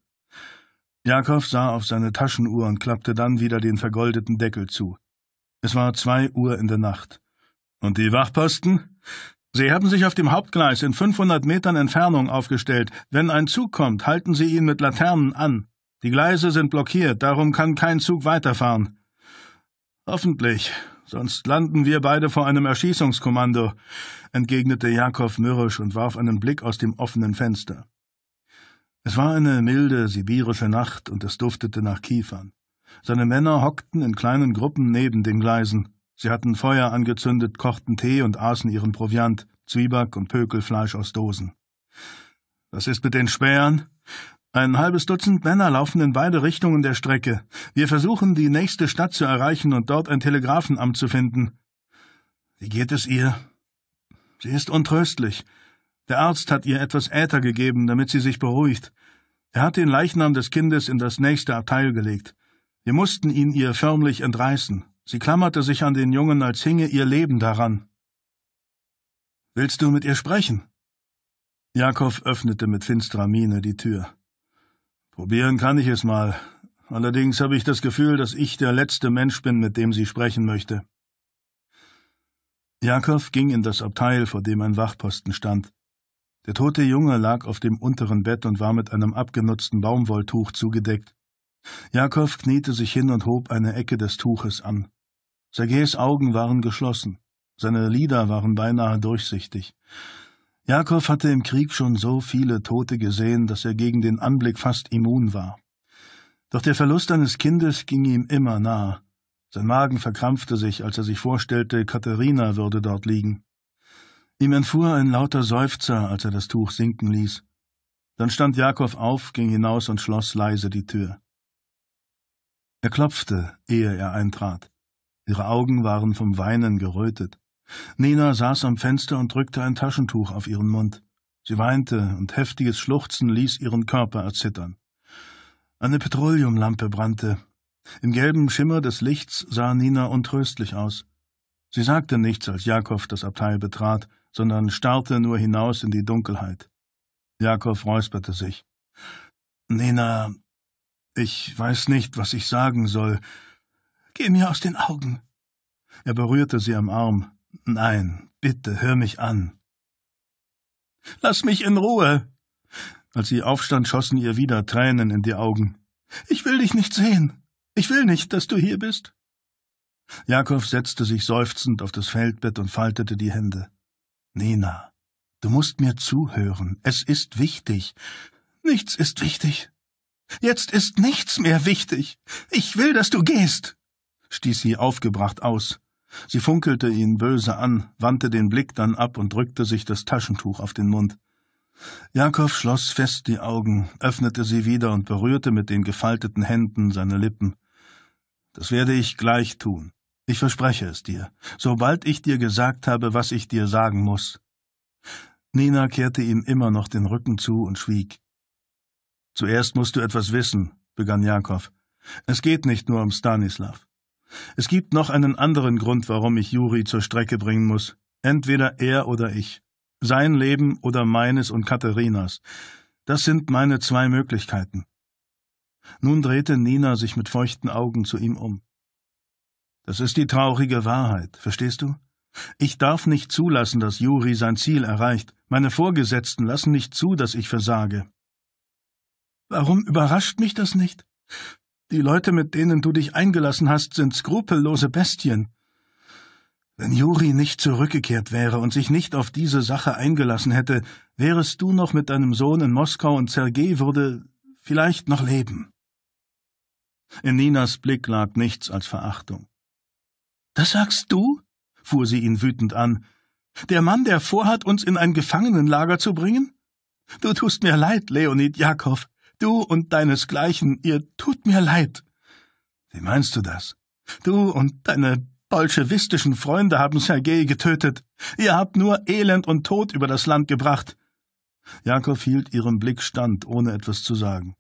Jakow sah auf seine Taschenuhr und klappte dann wieder den vergoldeten Deckel zu. Es war zwei Uhr in der Nacht. Und die Wachposten? Sie haben sich auf dem Hauptgleis in 500 Metern Entfernung aufgestellt. Wenn ein Zug kommt, halten Sie ihn mit Laternen an. Die Gleise sind blockiert, darum kann kein Zug weiterfahren. Hoffentlich, sonst landen wir beide vor einem Erschießungskommando, entgegnete Jakow mürrisch und warf einen Blick aus dem offenen Fenster. Es war eine milde sibirische Nacht und es duftete nach Kiefern. Seine Männer hockten in kleinen Gruppen neben den Gleisen. Sie hatten Feuer angezündet, kochten Tee und aßen ihren Proviant, Zwieback und Pökelfleisch aus Dosen. Was ist mit den Spähern? Ein halbes Dutzend Männer laufen in beide Richtungen der Strecke. Wir versuchen, die nächste Stadt zu erreichen und dort ein Telegrafenamt zu finden. Wie geht es ihr? Sie ist untröstlich. Der Arzt hat ihr etwas Äther gegeben, damit sie sich beruhigt. Er hat den Leichnam des Kindes in das nächste Abteil gelegt. Wir mussten ihn ihr förmlich entreißen. Sie klammerte sich an den Jungen, als hinge ihr Leben daran. Willst du mit ihr sprechen? Jakob öffnete mit finsterer Miene die Tür. Probieren kann ich es mal. Allerdings habe ich das Gefühl, dass ich der letzte Mensch bin, mit dem sie sprechen möchte. Jakob ging in das Abteil, vor dem ein Wachposten stand. Der tote Junge lag auf dem unteren Bett und war mit einem abgenutzten Baumwolltuch zugedeckt. Jakow kniete sich hin und hob eine Ecke des Tuches an. Sergejs Augen waren geschlossen, seine Lider waren beinahe durchsichtig. Jakow hatte im Krieg schon so viele Tote gesehen, dass er gegen den Anblick fast immun war. Doch der Verlust eines Kindes ging ihm immer nahe. Sein Magen verkrampfte sich, als er sich vorstellte, Katharina würde dort liegen. Ihm entfuhr ein lauter Seufzer, als er das Tuch sinken ließ. Dann stand Jakob auf, ging hinaus und schloss leise die Tür. Er klopfte, ehe er eintrat. Ihre Augen waren vom Weinen gerötet. Nina saß am Fenster und drückte ein Taschentuch auf ihren Mund. Sie weinte, und heftiges Schluchzen ließ ihren Körper erzittern. Eine Petroleumlampe brannte. Im gelben Schimmer des Lichts sah Nina untröstlich aus. Sie sagte nichts, als Jakob das Abteil betrat, sondern starrte nur hinaus in die Dunkelheit. Jakob räusperte sich. Nina, ich weiß nicht, was ich sagen soll. Geh mir aus den Augen. Er berührte sie am Arm. Nein, bitte, hör mich an. Lass mich in Ruhe. Als sie aufstand, schossen ihr wieder Tränen in die Augen. Ich will dich nicht sehen. Ich will nicht, dass du hier bist. Jakob setzte sich seufzend auf das Feldbett und faltete die Hände. Nina, du musst mir zuhören. Es ist wichtig. Nichts ist wichtig. Jetzt ist nichts mehr wichtig. Ich will, dass du gehst, stieß sie aufgebracht aus. Sie funkelte ihn böse an, wandte den Blick dann ab und drückte sich das Taschentuch auf den Mund. Jakob schloss fest die Augen, öffnete sie wieder und berührte mit den gefalteten Händen seine Lippen. Das werde ich gleich tun. Ich verspreche es dir, sobald ich dir gesagt habe, was ich dir sagen muss. Nina kehrte ihm immer noch den Rücken zu und schwieg. Zuerst musst du etwas wissen, begann Jakow. Es geht nicht nur um Stanislav. Es gibt noch einen anderen Grund, warum ich Juri zur Strecke bringen muss. Entweder er oder ich. Sein Leben oder meines und Katharinas. Das sind meine zwei Möglichkeiten. Nun drehte Nina sich mit feuchten Augen zu ihm um. Das ist die traurige Wahrheit, verstehst du? Ich darf nicht zulassen, dass Juri sein Ziel erreicht. Meine Vorgesetzten lassen nicht zu, dass ich versage. Warum überrascht mich das nicht? Die Leute, mit denen du dich eingelassen hast, sind skrupellose Bestien. Wenn Juri nicht zurückgekehrt wäre und sich nicht auf diese Sache eingelassen hätte, wärest du noch mit deinem Sohn in Moskau und Sergei würde vielleicht noch leben. In Ninas Blick lag nichts als Verachtung. Das sagst du? fuhr sie ihn wütend an. Der Mann, der vorhat, uns in ein Gefangenenlager zu bringen? Du tust mir leid, Leonid Jakow. Du und deinesgleichen, ihr tut mir leid. Wie meinst du das? Du und deine bolschewistischen Freunde haben Sergei getötet. Ihr habt nur Elend und Tod über das Land gebracht. Jakow hielt ihrem Blick stand, ohne etwas zu sagen.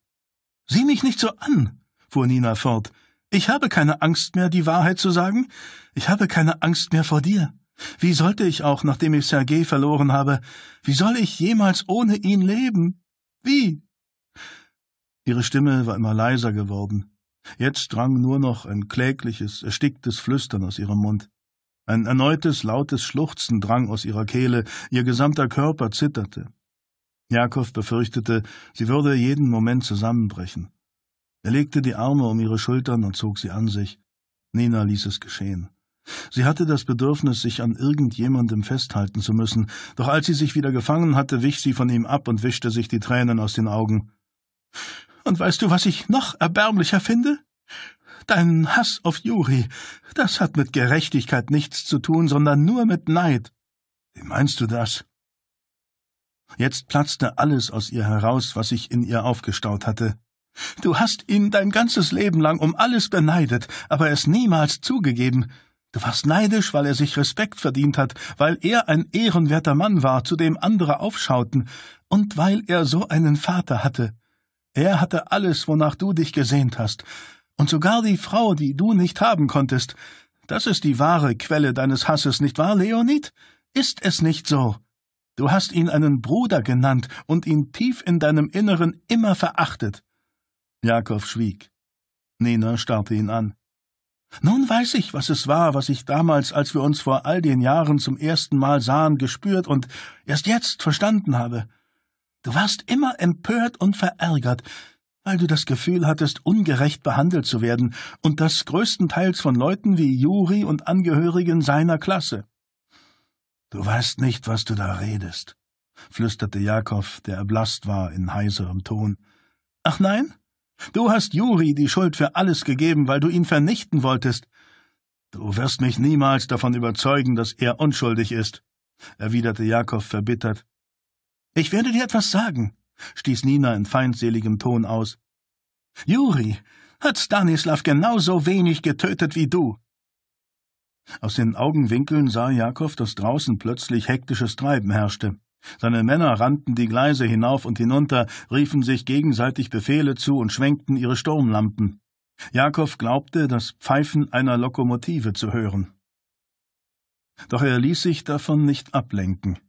Sieh mich nicht so an, fuhr Nina fort. Ich habe keine Angst mehr, die Wahrheit zu sagen. Ich habe keine Angst mehr vor dir. Wie sollte ich auch, nachdem ich Sergei verloren habe? Wie soll ich jemals ohne ihn leben? Wie? Ihre Stimme war immer leiser geworden. Jetzt drang nur noch ein klägliches, ersticktes Flüstern aus ihrem Mund. Ein erneutes, lautes Schluchzen drang aus ihrer Kehle, ihr gesamter Körper zitterte. Jakow befürchtete, sie würde jeden Moment zusammenbrechen. Er legte die Arme um ihre Schultern und zog sie an sich. Nina ließ es geschehen. Sie hatte das Bedürfnis, sich an irgendjemandem festhalten zu müssen, doch als sie sich wieder gefangen hatte, wich sie von ihm ab und wischte sich die Tränen aus den Augen. Und weißt du, was ich noch erbärmlicher finde? Dein Hass auf Juri, das hat mit Gerechtigkeit nichts zu tun, sondern nur mit Neid. Wie meinst du das? Jetzt platzte alles aus ihr heraus, was sich in ihr aufgestaut hatte. Du hast ihn dein ganzes Leben lang um alles beneidet, aber es niemals zugegeben. Du warst neidisch, weil er sich Respekt verdient hat, weil er ein ehrenwerter Mann war, zu dem andere aufschauten, und weil er so einen Vater hatte. Er hatte alles, wonach du dich gesehnt hast, und sogar die Frau, die du nicht haben konntest. Das ist die wahre Quelle deines Hasses, nicht wahr, Leonid? Ist es nicht so? Du hast ihn einen Bruder genannt und ihn tief in deinem Inneren immer verachtet. Jakow schwieg. Nina starrte ihn an. Nun weiß ich, was es war, was ich damals, als wir uns vor all den Jahren zum ersten Mal sahen, gespürt und erst jetzt verstanden habe. Du warst immer empört und verärgert, weil du das Gefühl hattest, ungerecht behandelt zu werden, und das größtenteils von Leuten wie Juri und Angehörigen seiner Klasse. Du weißt nicht, was du da redest, flüsterte Jakow, der erblaßt war in heiserem Ton. Ach nein? Du hast Juri die Schuld für alles gegeben, weil du ihn vernichten wolltest. Du wirst mich niemals davon überzeugen, dass er unschuldig ist, erwiderte Jakob verbittert. Ich werde dir etwas sagen, stieß Nina in feindseligem Ton aus. Juri hat Stanislav genauso wenig getötet wie du. Aus den Augenwinkeln sah Jakow, dass draußen plötzlich hektisches Treiben herrschte. Seine Männer rannten die Gleise hinauf und hinunter, riefen sich gegenseitig Befehle zu und schwenkten ihre Sturmlampen. Jakow glaubte, das Pfeifen einer Lokomotive zu hören. Doch er ließ sich davon nicht ablenken.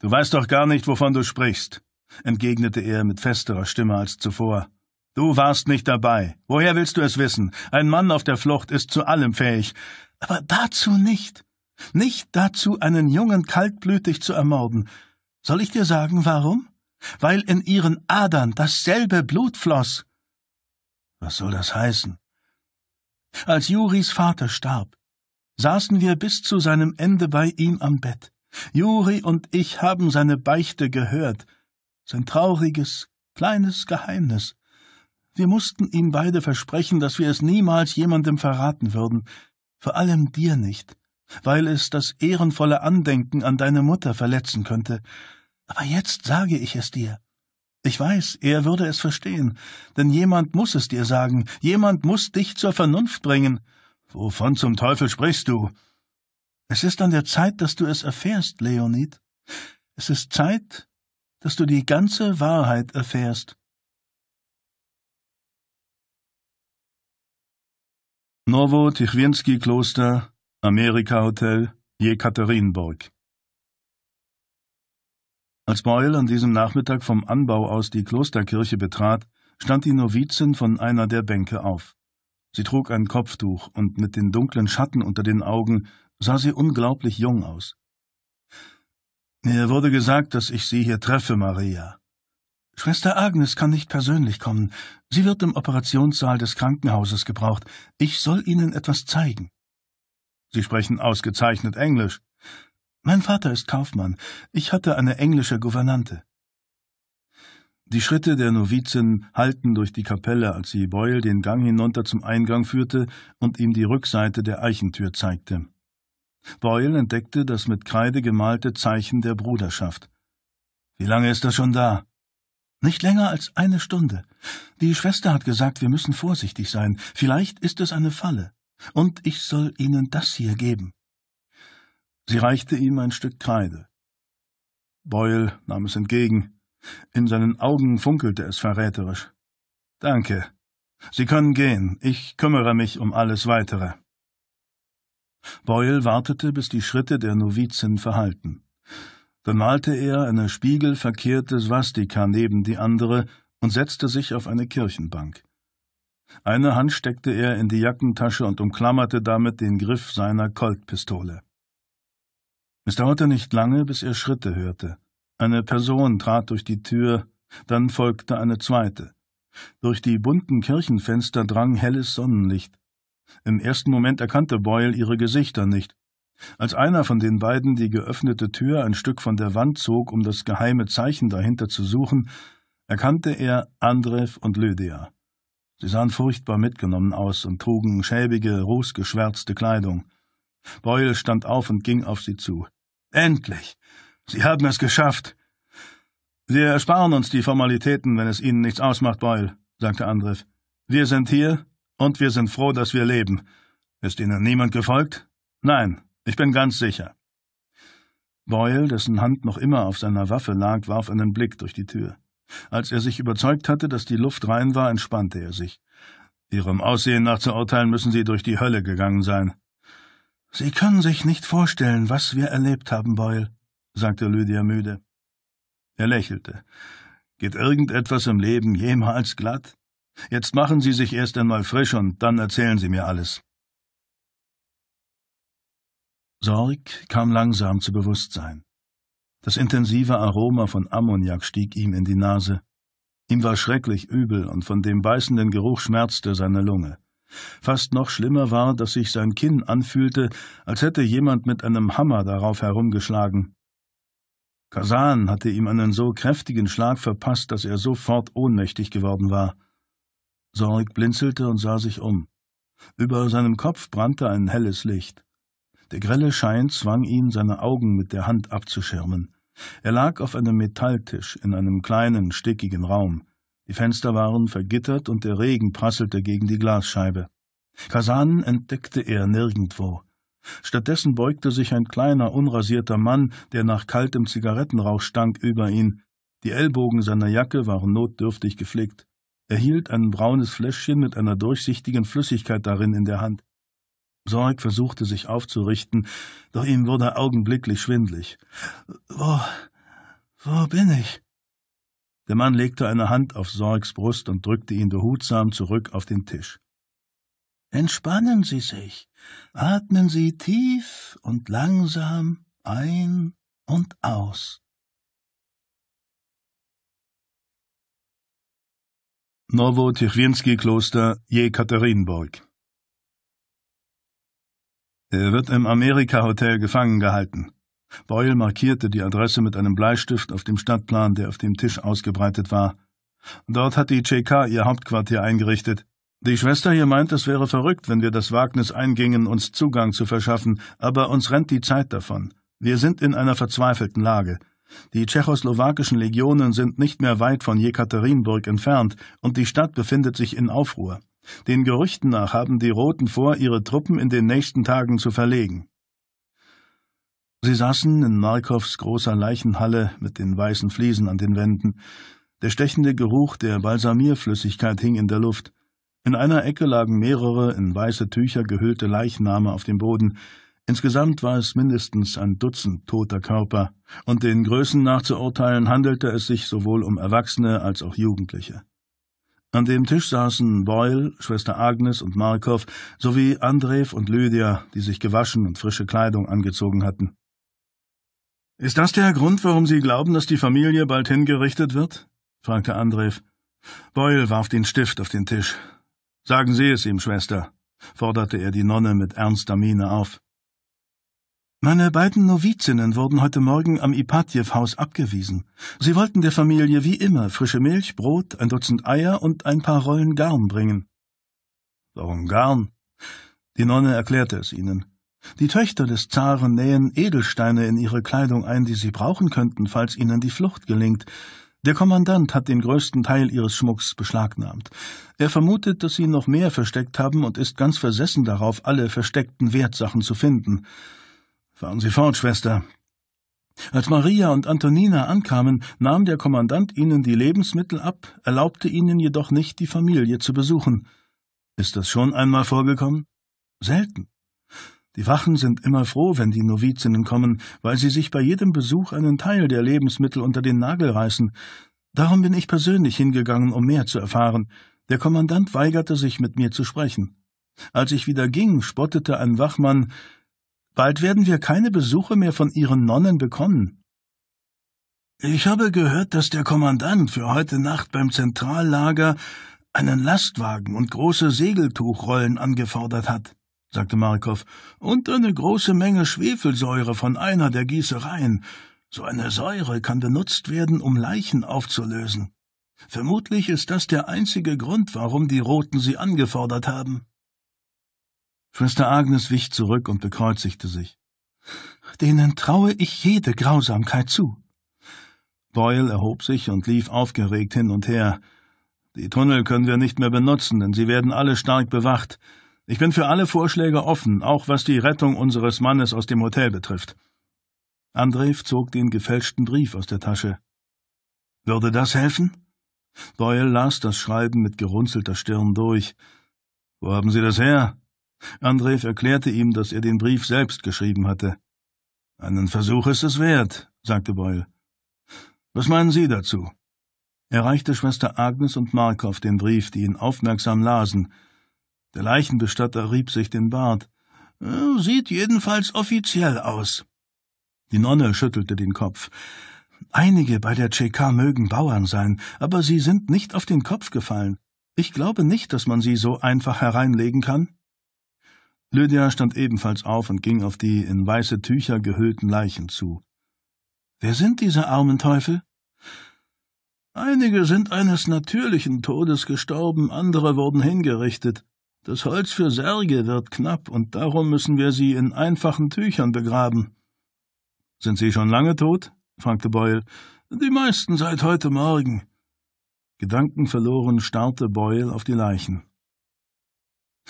Du weißt doch gar nicht, wovon du sprichst, entgegnete er mit festerer Stimme als zuvor. Du warst nicht dabei. Woher willst du es wissen? Ein Mann auf der Flucht ist zu allem fähig. Aber dazu nicht. Nicht dazu, einen Jungen kaltblütig zu ermorden. Soll ich dir sagen, warum? Weil in ihren Adern dasselbe Blut floss. Was soll das heißen? Als Juris Vater starb, saßen wir bis zu seinem Ende bei ihm am Bett. Juri und ich haben seine Beichte gehört, sein trauriges, kleines Geheimnis. Wir mussten ihm beide versprechen, dass wir es niemals jemandem verraten würden, vor allem dir nicht weil es das ehrenvolle Andenken an deine Mutter verletzen könnte. Aber jetzt sage ich es dir. Ich weiß, er würde es verstehen, denn jemand muss es dir sagen, jemand muss dich zur Vernunft bringen. Wovon zum Teufel sprichst du? Es ist an der Zeit, dass du es erfährst, Leonid. Es ist Zeit, dass du die ganze Wahrheit erfährst. Novo Tichwinski Kloster, Amerika-Hotel, Jekaterinburg. Als Beuel an diesem Nachmittag vom Anbau aus die Klosterkirche betrat, stand die Novizin von einer der Bänke auf. Sie trug ein Kopftuch und mit den dunklen Schatten unter den Augen sah sie unglaublich jung aus. Mir wurde gesagt, dass ich Sie hier treffe, Maria. Schwester Agnes kann nicht persönlich kommen. Sie wird im Operationssaal des Krankenhauses gebraucht. Ich soll Ihnen etwas zeigen. Sie sprechen ausgezeichnet Englisch. Mein Vater ist Kaufmann. Ich hatte eine englische Gouvernante. Die Schritte der Novizin hallten durch die Kapelle, als sie Boyle den Gang hinunter zum Eingang führte und ihm die Rückseite der Eichentür zeigte. Boyle entdeckte das mit Kreide gemalte Zeichen der Bruderschaft. Wie lange ist das schon da? Nicht länger als eine Stunde. Die Schwester hat gesagt, wir müssen vorsichtig sein. Vielleicht ist es eine Falle. Und ich soll Ihnen das hier geben. Sie reichte ihm ein Stück Kreide. Boyle nahm es entgegen. In seinen Augen funkelte es verräterisch. Danke. Sie können gehen. Ich kümmere mich um alles Weitere. Boyle wartete, bis die Schritte der Novizin verhallten. Dann malte er eine spiegelverkehrte Swastika neben die andere und setzte sich auf eine Kirchenbank. Eine Hand steckte er in die Jackentasche und umklammerte damit den Griff seiner Colt-Pistole. Es dauerte nicht lange, bis er Schritte hörte. Eine Person trat durch die Tür, dann folgte eine zweite. Durch die bunten Kirchenfenster drang helles Sonnenlicht. Im ersten Moment erkannte Boyle ihre Gesichter nicht. Als einer von den beiden die geöffnete Tür ein Stück von der Wand zog, um das geheime Zeichen dahinter zu suchen, erkannte er Andrev und Lydia. Sie sahen furchtbar mitgenommen aus und trugen schäbige, rußgeschwärzte Kleidung. Boyle stand auf und ging auf sie zu. Endlich! Sie haben es geschafft! Wir ersparen uns die Formalitäten, wenn es Ihnen nichts ausmacht, Boyle, sagte Andriff. Wir sind hier und wir sind froh, dass wir leben. Ist Ihnen niemand gefolgt? Nein, ich bin ganz sicher. Boyle, dessen Hand noch immer auf seiner Waffe lag, warf einen Blick durch die Tür. Als er sich überzeugt hatte, dass die Luft rein war, entspannte er sich. Ihrem Aussehen nach zu urteilen, müssen Sie durch die Hölle gegangen sein. Sie können sich nicht vorstellen, was wir erlebt haben, Boyle, sagte Lydia müde. Er lächelte. Geht irgendetwas im Leben jemals glatt? Jetzt machen Sie sich erst einmal frisch und dann erzählen Sie mir alles. Sorg kam langsam zu Bewusstsein. Das intensive Aroma von Ammoniak stieg ihm in die Nase. Ihm war schrecklich übel und von dem beißenden Geruch schmerzte seine Lunge. Fast noch schlimmer war, dass sich sein Kinn anfühlte, als hätte jemand mit einem Hammer darauf herumgeschlagen. Kasan hatte ihm einen so kräftigen Schlag verpasst, dass er sofort ohnmächtig geworden war. Sorg blinzelte und sah sich um. Über seinem Kopf brannte ein helles Licht. Der grelle Schein zwang ihn, seine Augen mit der Hand abzuschirmen. Er lag auf einem Metalltisch in einem kleinen, stickigen Raum. Die Fenster waren vergittert und der Regen prasselte gegen die Glasscheibe. Kasanen entdeckte er nirgendwo. Stattdessen beugte sich ein kleiner, unrasierter Mann, der nach kaltem Zigarettenrauch stank, über ihn. Die Ellbogen seiner Jacke waren notdürftig geflickt. Er hielt ein braunes Fläschchen mit einer durchsichtigen Flüssigkeit darin in der Hand. Sorg versuchte sich aufzurichten, doch ihm wurde augenblicklich schwindlig. Wo, wo bin ich? Der Mann legte eine Hand auf Sorgs Brust und drückte ihn behutsam zurück auf den Tisch. Entspannen Sie sich, atmen Sie tief und langsam ein und aus. Novotirwinski-Kloster Jekaterinburg er wird im Amerika-Hotel gefangen gehalten. Boyle markierte die Adresse mit einem Bleistift auf dem Stadtplan, der auf dem Tisch ausgebreitet war. Dort hat die CK ihr Hauptquartier eingerichtet. Die Schwester hier meint, es wäre verrückt, wenn wir das Wagnis eingingen, uns Zugang zu verschaffen, aber uns rennt die Zeit davon. Wir sind in einer verzweifelten Lage. Die tschechoslowakischen Legionen sind nicht mehr weit von Jekaterinburg entfernt und die Stadt befindet sich in Aufruhr. Den Gerüchten nach haben die Roten vor, ihre Truppen in den nächsten Tagen zu verlegen. Sie saßen in Markows großer Leichenhalle mit den weißen Fliesen an den Wänden. Der stechende Geruch der Balsamierflüssigkeit hing in der Luft. In einer Ecke lagen mehrere in weiße Tücher gehüllte Leichname auf dem Boden. Insgesamt war es mindestens ein Dutzend toter Körper, und den Größen nach zu urteilen handelte es sich sowohl um Erwachsene als auch Jugendliche. An dem Tisch saßen Boyle, Schwester Agnes und Markov sowie Andreev und Lydia, die sich gewaschen und frische Kleidung angezogen hatten. Ist das der Grund, warum Sie glauben, dass die Familie bald hingerichtet wird? fragte Andreev. Boyle warf den Stift auf den Tisch. Sagen Sie es ihm, Schwester, forderte er die Nonne mit ernster Miene auf. Meine beiden Novizinnen wurden heute Morgen am Ipatjew-Haus abgewiesen. Sie wollten der Familie wie immer frische Milch, Brot, ein Dutzend Eier und ein paar Rollen Garn bringen. Warum Garn? Die Nonne erklärte es ihnen. Die Töchter des Zaren nähen Edelsteine in ihre Kleidung ein, die sie brauchen könnten, falls ihnen die Flucht gelingt. Der Kommandant hat den größten Teil ihres Schmucks beschlagnahmt. Er vermutet, dass sie noch mehr versteckt haben und ist ganz versessen darauf, alle versteckten Wertsachen zu finden. Fahren Sie fort, Schwester. Als Maria und Antonina ankamen, nahm der Kommandant ihnen die Lebensmittel ab, erlaubte ihnen jedoch nicht, die Familie zu besuchen. Ist das schon einmal vorgekommen? Selten. Die Wachen sind immer froh, wenn die Novizinnen kommen, weil sie sich bei jedem Besuch einen Teil der Lebensmittel unter den Nagel reißen. Darum bin ich persönlich hingegangen, um mehr zu erfahren. Der Kommandant weigerte sich, mit mir zu sprechen. Als ich wieder ging, spottete ein Wachmann, Bald werden wir keine Besuche mehr von Ihren Nonnen bekommen. Ich habe gehört, dass der Kommandant für heute Nacht beim Zentrallager einen Lastwagen und große Segeltuchrollen angefordert hat, sagte Markow, und eine große Menge Schwefelsäure von einer der Gießereien. So eine Säure kann benutzt werden, um Leichen aufzulösen. Vermutlich ist das der einzige Grund, warum die Roten sie angefordert haben. Schwester Agnes wich zurück und bekreuzigte sich. Denen traue ich jede Grausamkeit zu. Boyle erhob sich und lief aufgeregt hin und her. Die Tunnel können wir nicht mehr benutzen, denn sie werden alle stark bewacht. Ich bin für alle Vorschläge offen, auch was die Rettung unseres Mannes aus dem Hotel betrifft. Andreev zog den gefälschten Brief aus der Tasche. Würde das helfen? Boyle las das Schreiben mit gerunzelter Stirn durch. Wo haben Sie das her? Andreev erklärte ihm, dass er den Brief selbst geschrieben hatte. Einen Versuch ist es wert, sagte Beul. Was meinen Sie dazu? Er reichte Schwester Agnes und Markov den Brief, die ihn aufmerksam lasen. Der Leichenbestatter rieb sich den Bart. Äh, sieht jedenfalls offiziell aus. Die Nonne schüttelte den Kopf. Einige bei der CK mögen Bauern sein, aber sie sind nicht auf den Kopf gefallen. Ich glaube nicht, dass man sie so einfach hereinlegen kann. Lydia stand ebenfalls auf und ging auf die in weiße Tücher gehüllten Leichen zu. Wer sind diese armen Teufel? Einige sind eines natürlichen Todes gestorben, andere wurden hingerichtet. Das Holz für Särge wird knapp, und darum müssen wir sie in einfachen Tüchern begraben. Sind sie schon lange tot? fragte Boyle. Die meisten seit heute Morgen. Gedankenverloren starrte Boyle auf die Leichen.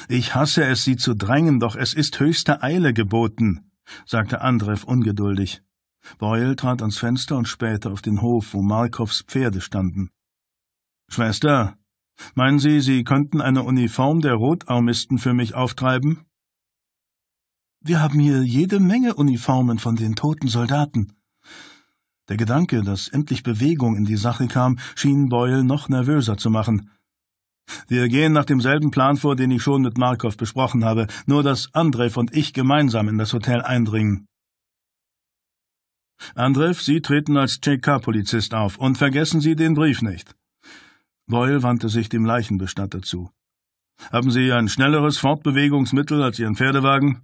Ich hasse es, Sie zu drängen, doch es ist höchste Eile geboten, sagte Andrew ungeduldig. Boyle trat ans Fenster und spähte auf den Hof, wo Markows Pferde standen. Schwester, meinen Sie, Sie könnten eine Uniform der Rotarmisten für mich auftreiben? Wir haben hier jede Menge Uniformen von den toten Soldaten. Der Gedanke, dass endlich Bewegung in die Sache kam, schien Boyle noch nervöser zu machen. Wir gehen nach demselben Plan vor, den ich schon mit Markov besprochen habe, nur dass Andrev und ich gemeinsam in das Hotel eindringen. Andrev, Sie treten als JK-Polizist auf und vergessen Sie den Brief nicht. Boyle wandte sich dem Leichenbestatter zu. Haben Sie ein schnelleres Fortbewegungsmittel als Ihren Pferdewagen?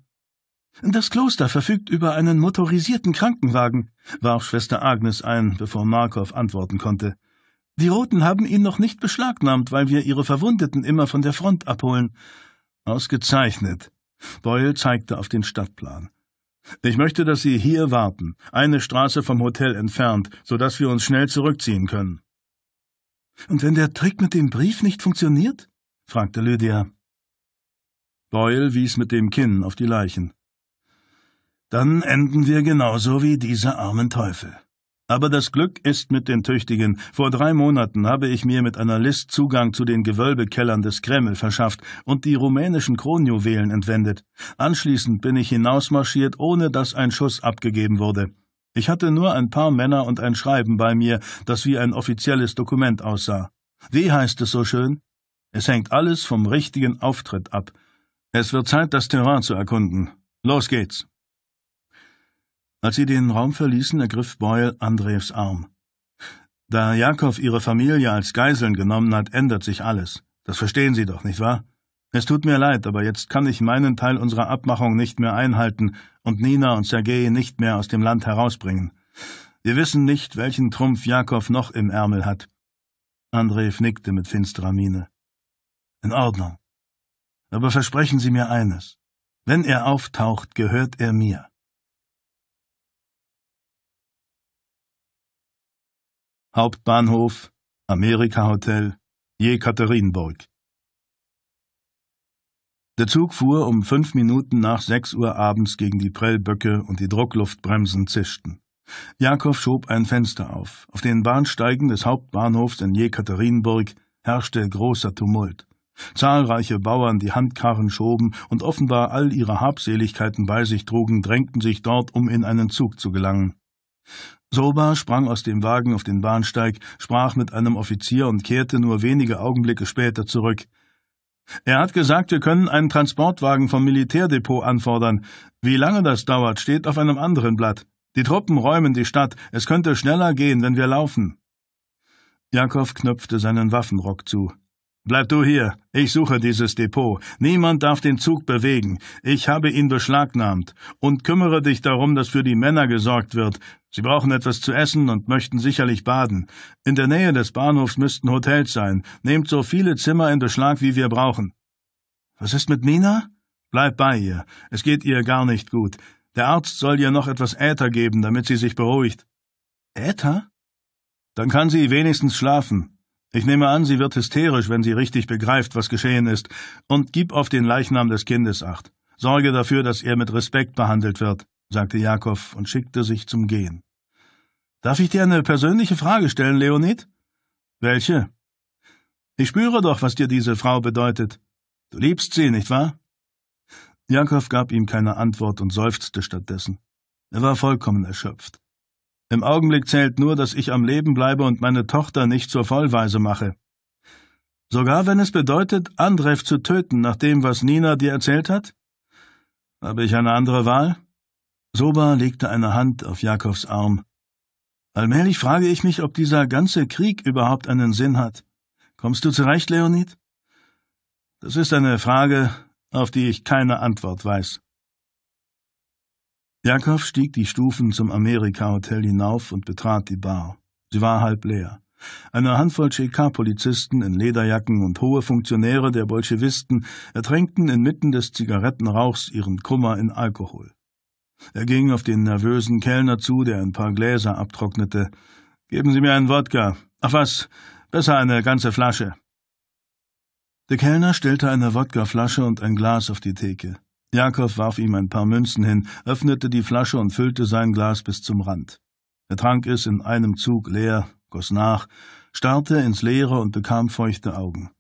Das Kloster verfügt über einen motorisierten Krankenwagen, warf Schwester Agnes ein, bevor Markov antworten konnte. Die Roten haben ihn noch nicht beschlagnahmt, weil wir ihre Verwundeten immer von der Front abholen. Ausgezeichnet. Boyle zeigte auf den Stadtplan. Ich möchte, dass Sie hier warten, eine Straße vom Hotel entfernt, so dass wir uns schnell zurückziehen können. Und wenn der Trick mit dem Brief nicht funktioniert? fragte Lydia. Boyle wies mit dem Kinn auf die Leichen. Dann enden wir genauso wie diese armen Teufel. Aber das Glück ist mit den Tüchtigen. Vor drei Monaten habe ich mir mit einer List Zugang zu den Gewölbekellern des Kreml verschafft und die rumänischen Kronjuwelen entwendet. Anschließend bin ich hinausmarschiert, ohne dass ein Schuss abgegeben wurde. Ich hatte nur ein paar Männer und ein Schreiben bei mir, das wie ein offizielles Dokument aussah. Wie heißt es so schön? Es hängt alles vom richtigen Auftritt ab. Es wird Zeit, das Terrain zu erkunden. Los geht's! Als sie den Raum verließen, ergriff Boyle Andrews Arm. Da Jakow ihre Familie als Geiseln genommen hat, ändert sich alles. Das verstehen Sie doch, nicht wahr? Es tut mir leid, aber jetzt kann ich meinen Teil unserer Abmachung nicht mehr einhalten und Nina und Sergei nicht mehr aus dem Land herausbringen. Wir wissen nicht, welchen Trumpf Jakow noch im Ärmel hat. Andreev nickte mit finsterer Miene. In Ordnung. Aber versprechen Sie mir eines. Wenn er auftaucht, gehört er mir. Hauptbahnhof, Amerika-Hotel, Jekaterinburg. Der Zug fuhr um fünf Minuten nach sechs Uhr abends gegen die Prellböcke und die Druckluftbremsen zischten. Jakow schob ein Fenster auf. Auf den Bahnsteigen des Hauptbahnhofs in Jekaterinburg herrschte großer Tumult. Zahlreiche Bauern, die Handkarren schoben und offenbar all ihre Habseligkeiten bei sich trugen, drängten sich dort, um in einen Zug zu gelangen. Soba sprang aus dem Wagen auf den Bahnsteig, sprach mit einem Offizier und kehrte nur wenige Augenblicke später zurück. Er hat gesagt, wir können einen Transportwagen vom Militärdepot anfordern. Wie lange das dauert, steht auf einem anderen Blatt. Die Truppen räumen die Stadt. Es könnte schneller gehen, wenn wir laufen. Jakow knöpfte seinen Waffenrock zu. Bleib du hier, ich suche dieses Depot. Niemand darf den Zug bewegen. Ich habe ihn beschlagnahmt. Und kümmere dich darum, dass für die Männer gesorgt wird. Sie brauchen etwas zu essen und möchten sicherlich baden. In der Nähe des Bahnhofs müssten Hotels sein. Nehmt so viele Zimmer in Beschlag, wie wir brauchen. Was ist mit Nina? Bleib bei ihr. Es geht ihr gar nicht gut. Der Arzt soll ihr noch etwas Äther geben, damit sie sich beruhigt. Äther? Dann kann sie wenigstens schlafen, ich nehme an, sie wird hysterisch, wenn sie richtig begreift, was geschehen ist, und gib auf den Leichnam des Kindes acht. Sorge dafür, dass er mit Respekt behandelt wird, sagte Jakob und schickte sich zum Gehen. Darf ich dir eine persönliche Frage stellen, Leonid? Welche? Ich spüre doch, was dir diese Frau bedeutet. Du liebst sie, nicht wahr? Jakob gab ihm keine Antwort und seufzte stattdessen. Er war vollkommen erschöpft. Im Augenblick zählt nur, dass ich am Leben bleibe und meine Tochter nicht zur Vollweise mache. Sogar wenn es bedeutet, Andrev zu töten, nach dem, was Nina dir erzählt hat? Habe ich eine andere Wahl? Soba legte eine Hand auf Jakovs Arm. Allmählich frage ich mich, ob dieser ganze Krieg überhaupt einen Sinn hat. Kommst du zurecht, Leonid? Das ist eine Frage, auf die ich keine Antwort weiß. Jakow stieg die Stufen zum Amerika-Hotel hinauf und betrat die Bar. Sie war halb leer. Eine Handvoll CK-Polizisten in Lederjacken und hohe Funktionäre der Bolschewisten ertränkten inmitten des Zigarettenrauchs ihren Kummer in Alkohol. Er ging auf den nervösen Kellner zu, der ein paar Gläser abtrocknete. Geben Sie mir einen Wodka. Ach was, besser eine ganze Flasche. Der Kellner stellte eine Wodkaflasche und ein Glas auf die Theke. Jakob warf ihm ein paar Münzen hin, öffnete die Flasche und füllte sein Glas bis zum Rand. Er trank es in einem Zug leer, goss nach, starrte ins Leere und bekam feuchte Augen.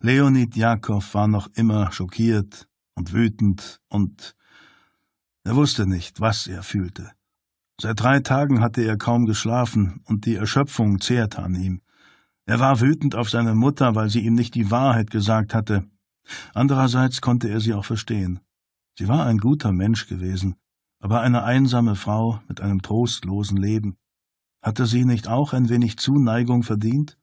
Leonid Jakow war noch immer schockiert und wütend und er wusste nicht, was er fühlte. Seit drei Tagen hatte er kaum geschlafen und die Erschöpfung zehrte an ihm. Er war wütend auf seine Mutter, weil sie ihm nicht die Wahrheit gesagt hatte, Andererseits konnte er sie auch verstehen. Sie war ein guter Mensch gewesen, aber eine einsame Frau mit einem trostlosen Leben. Hatte sie nicht auch ein wenig Zuneigung verdient?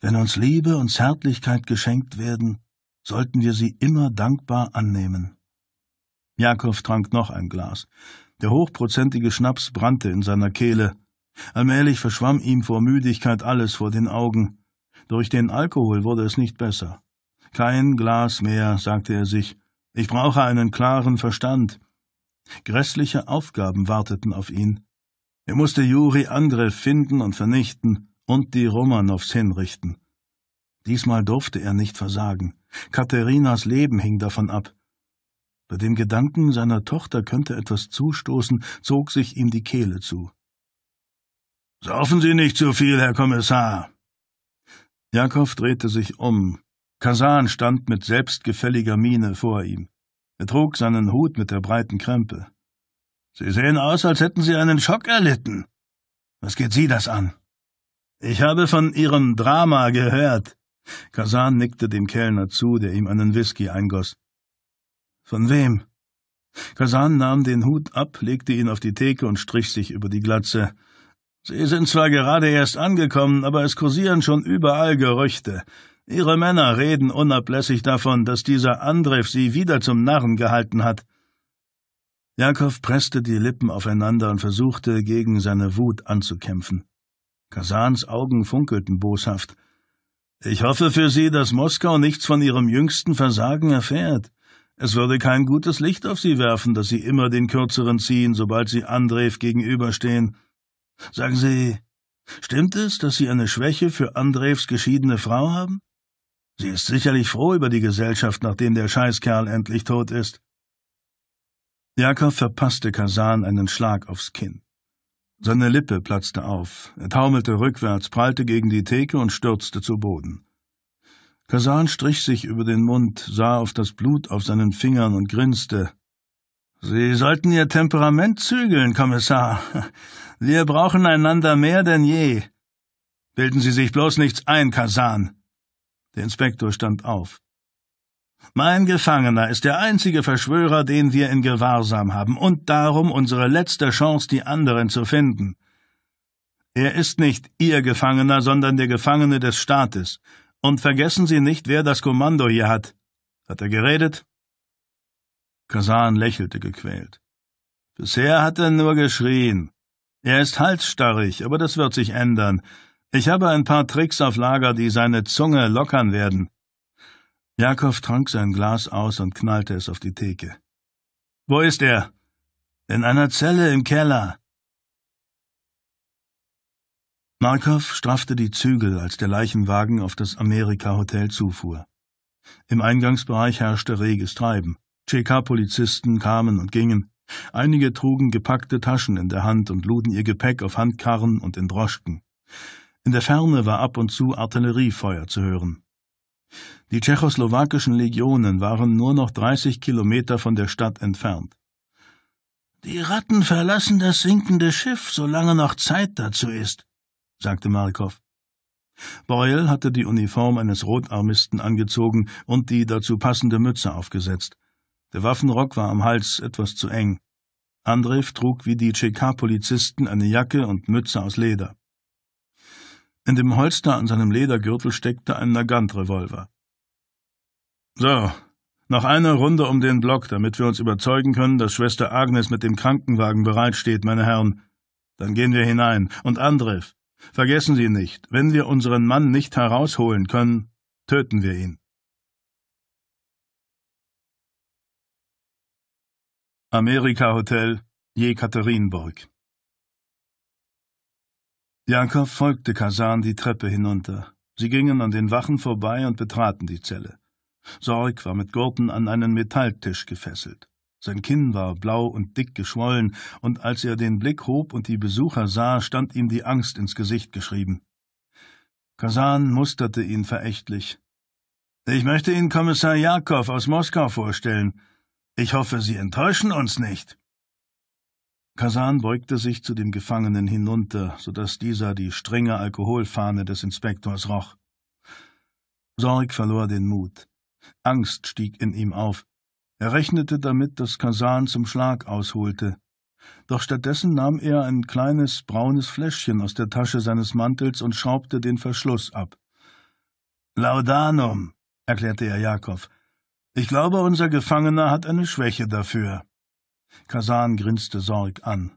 Wenn uns Liebe und Zärtlichkeit geschenkt werden, sollten wir sie immer dankbar annehmen. Jakob trank noch ein Glas. Der hochprozentige Schnaps brannte in seiner Kehle. Allmählich verschwamm ihm vor Müdigkeit alles vor den Augen. Durch den Alkohol wurde es nicht besser. Kein Glas mehr, sagte er sich. Ich brauche einen klaren Verstand. Grässliche Aufgaben warteten auf ihn. Er musste Juri Andrev finden und vernichten und die Romanows hinrichten. Diesmal durfte er nicht versagen. Katharinas Leben hing davon ab. Bei dem Gedanken, seiner Tochter könnte etwas zustoßen, zog sich ihm die Kehle zu. Saufen Sie nicht zu viel, Herr Kommissar, Jakow drehte sich um. Kasan stand mit selbstgefälliger Miene vor ihm. Er trug seinen Hut mit der breiten Krempe. Sie sehen aus, als hätten Sie einen Schock erlitten. Was geht Sie das an? Ich habe von Ihrem Drama gehört. Kasan nickte dem Kellner zu, der ihm einen Whisky eingoss. Von wem? Kasan nahm den Hut ab, legte ihn auf die Theke und strich sich über die Glatze. Sie sind zwar gerade erst angekommen, aber es kursieren schon überall Gerüchte. Ihre Männer reden unablässig davon, dass dieser Angriff sie wieder zum Narren gehalten hat. Jakow presste die Lippen aufeinander und versuchte, gegen seine Wut anzukämpfen. Kasans Augen funkelten boshaft. Ich hoffe für Sie, dass Moskau nichts von Ihrem jüngsten Versagen erfährt. Es würde kein gutes Licht auf Sie werfen, dass Sie immer den Kürzeren ziehen, sobald Sie Andrew gegenüberstehen. Sagen Sie, stimmt es, dass Sie eine Schwäche für Andrews geschiedene Frau haben? Sie ist sicherlich froh über die Gesellschaft, nachdem der Scheißkerl endlich tot ist. Jakob verpasste Kasan einen Schlag aufs Kinn. Seine Lippe platzte auf, er taumelte rückwärts, prallte gegen die Theke und stürzte zu Boden. Kasan strich sich über den Mund, sah auf das Blut auf seinen Fingern und grinste. Sie sollten Ihr Temperament zügeln, Kommissar. Wir brauchen einander mehr denn je. Bilden Sie sich bloß nichts ein, Kasan. Der Inspektor stand auf. Mein Gefangener ist der einzige Verschwörer, den wir in Gewahrsam haben, und darum unsere letzte Chance, die anderen zu finden. Er ist nicht Ihr Gefangener, sondern der Gefangene des Staates. Und vergessen Sie nicht, wer das Kommando hier hat. Hat er geredet? Kasan lächelte gequält. Bisher hat er nur geschrien. Er ist halsstarrig, aber das wird sich ändern. Ich habe ein paar Tricks auf Lager, die seine Zunge lockern werden. Jakob trank sein Glas aus und knallte es auf die Theke. Wo ist er? In einer Zelle im Keller. Markov straffte die Zügel, als der Leichenwagen auf das Amerika-Hotel zufuhr. Im Eingangsbereich herrschte reges Treiben. CK-Polizisten kamen und gingen. Einige trugen gepackte Taschen in der Hand und luden ihr Gepäck auf Handkarren und in Droschken. In der Ferne war ab und zu Artilleriefeuer zu hören. Die tschechoslowakischen Legionen waren nur noch 30 Kilometer von der Stadt entfernt. Die Ratten verlassen das sinkende Schiff, solange noch Zeit dazu ist, sagte Markov. Boyle hatte die Uniform eines Rotarmisten angezogen und die dazu passende Mütze aufgesetzt. Der Waffenrock war am Hals etwas zu eng. Andreev trug wie die CK-Polizisten eine Jacke und Mütze aus Leder. In dem Holster an seinem Ledergürtel steckte ein Nagant-Revolver. So, noch eine Runde um den Block, damit wir uns überzeugen können, dass Schwester Agnes mit dem Krankenwagen bereitsteht, meine Herren. Dann gehen wir hinein. Und Andreev, vergessen Sie nicht, wenn wir unseren Mann nicht herausholen können, töten wir ihn. Amerika Hotel, Jekaterinburg. Jankow folgte Kasan die Treppe hinunter. Sie gingen an den Wachen vorbei und betraten die Zelle. Sorg war mit Gurten an einen Metalltisch gefesselt. Sein Kinn war blau und dick geschwollen, und als er den Blick hob und die Besucher sah, stand ihm die Angst ins Gesicht geschrieben. Kasan musterte ihn verächtlich. Ich möchte Ihnen Kommissar Jakow aus Moskau vorstellen. Ich hoffe, Sie enttäuschen uns nicht. Kasan beugte sich zu dem Gefangenen hinunter, so dass dieser die strenge Alkoholfahne des Inspektors roch. Sorg verlor den Mut. Angst stieg in ihm auf. Er rechnete damit, dass Kasan zum Schlag ausholte. Doch stattdessen nahm er ein kleines braunes Fläschchen aus der Tasche seines Mantels und schraubte den Verschluss ab. Laudanum, erklärte er Jakob, ich glaube, unser Gefangener hat eine Schwäche dafür. Kasan grinste Sorg an.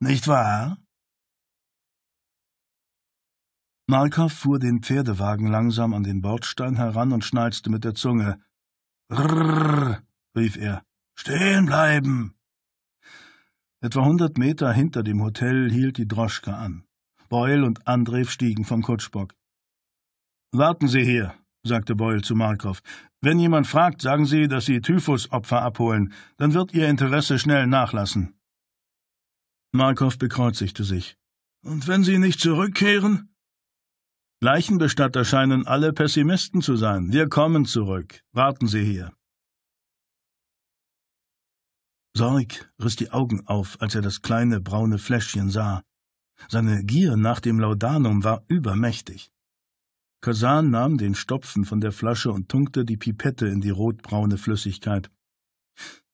Nicht wahr? Markov fuhr den Pferdewagen langsam an den Bordstein heran und schnalzte mit der Zunge. Rrrr, rief er. Stehen bleiben! Etwa hundert Meter hinter dem Hotel hielt die Droschke an. Beul und Andrew stiegen vom Kutschbock. Warten Sie hier, sagte Beul zu Markov. Wenn jemand fragt, sagen Sie, dass Sie Typhusopfer abholen, dann wird Ihr Interesse schnell nachlassen. Markov bekreuzigte sich. Und wenn Sie nicht zurückkehren? Leichenbestatter scheinen alle Pessimisten zu sein. Wir kommen zurück. Warten Sie hier. Sorg riss die Augen auf, als er das kleine braune Fläschchen sah. Seine Gier nach dem Laudanum war übermächtig. Kasan nahm den Stopfen von der Flasche und tunkte die Pipette in die rotbraune Flüssigkeit.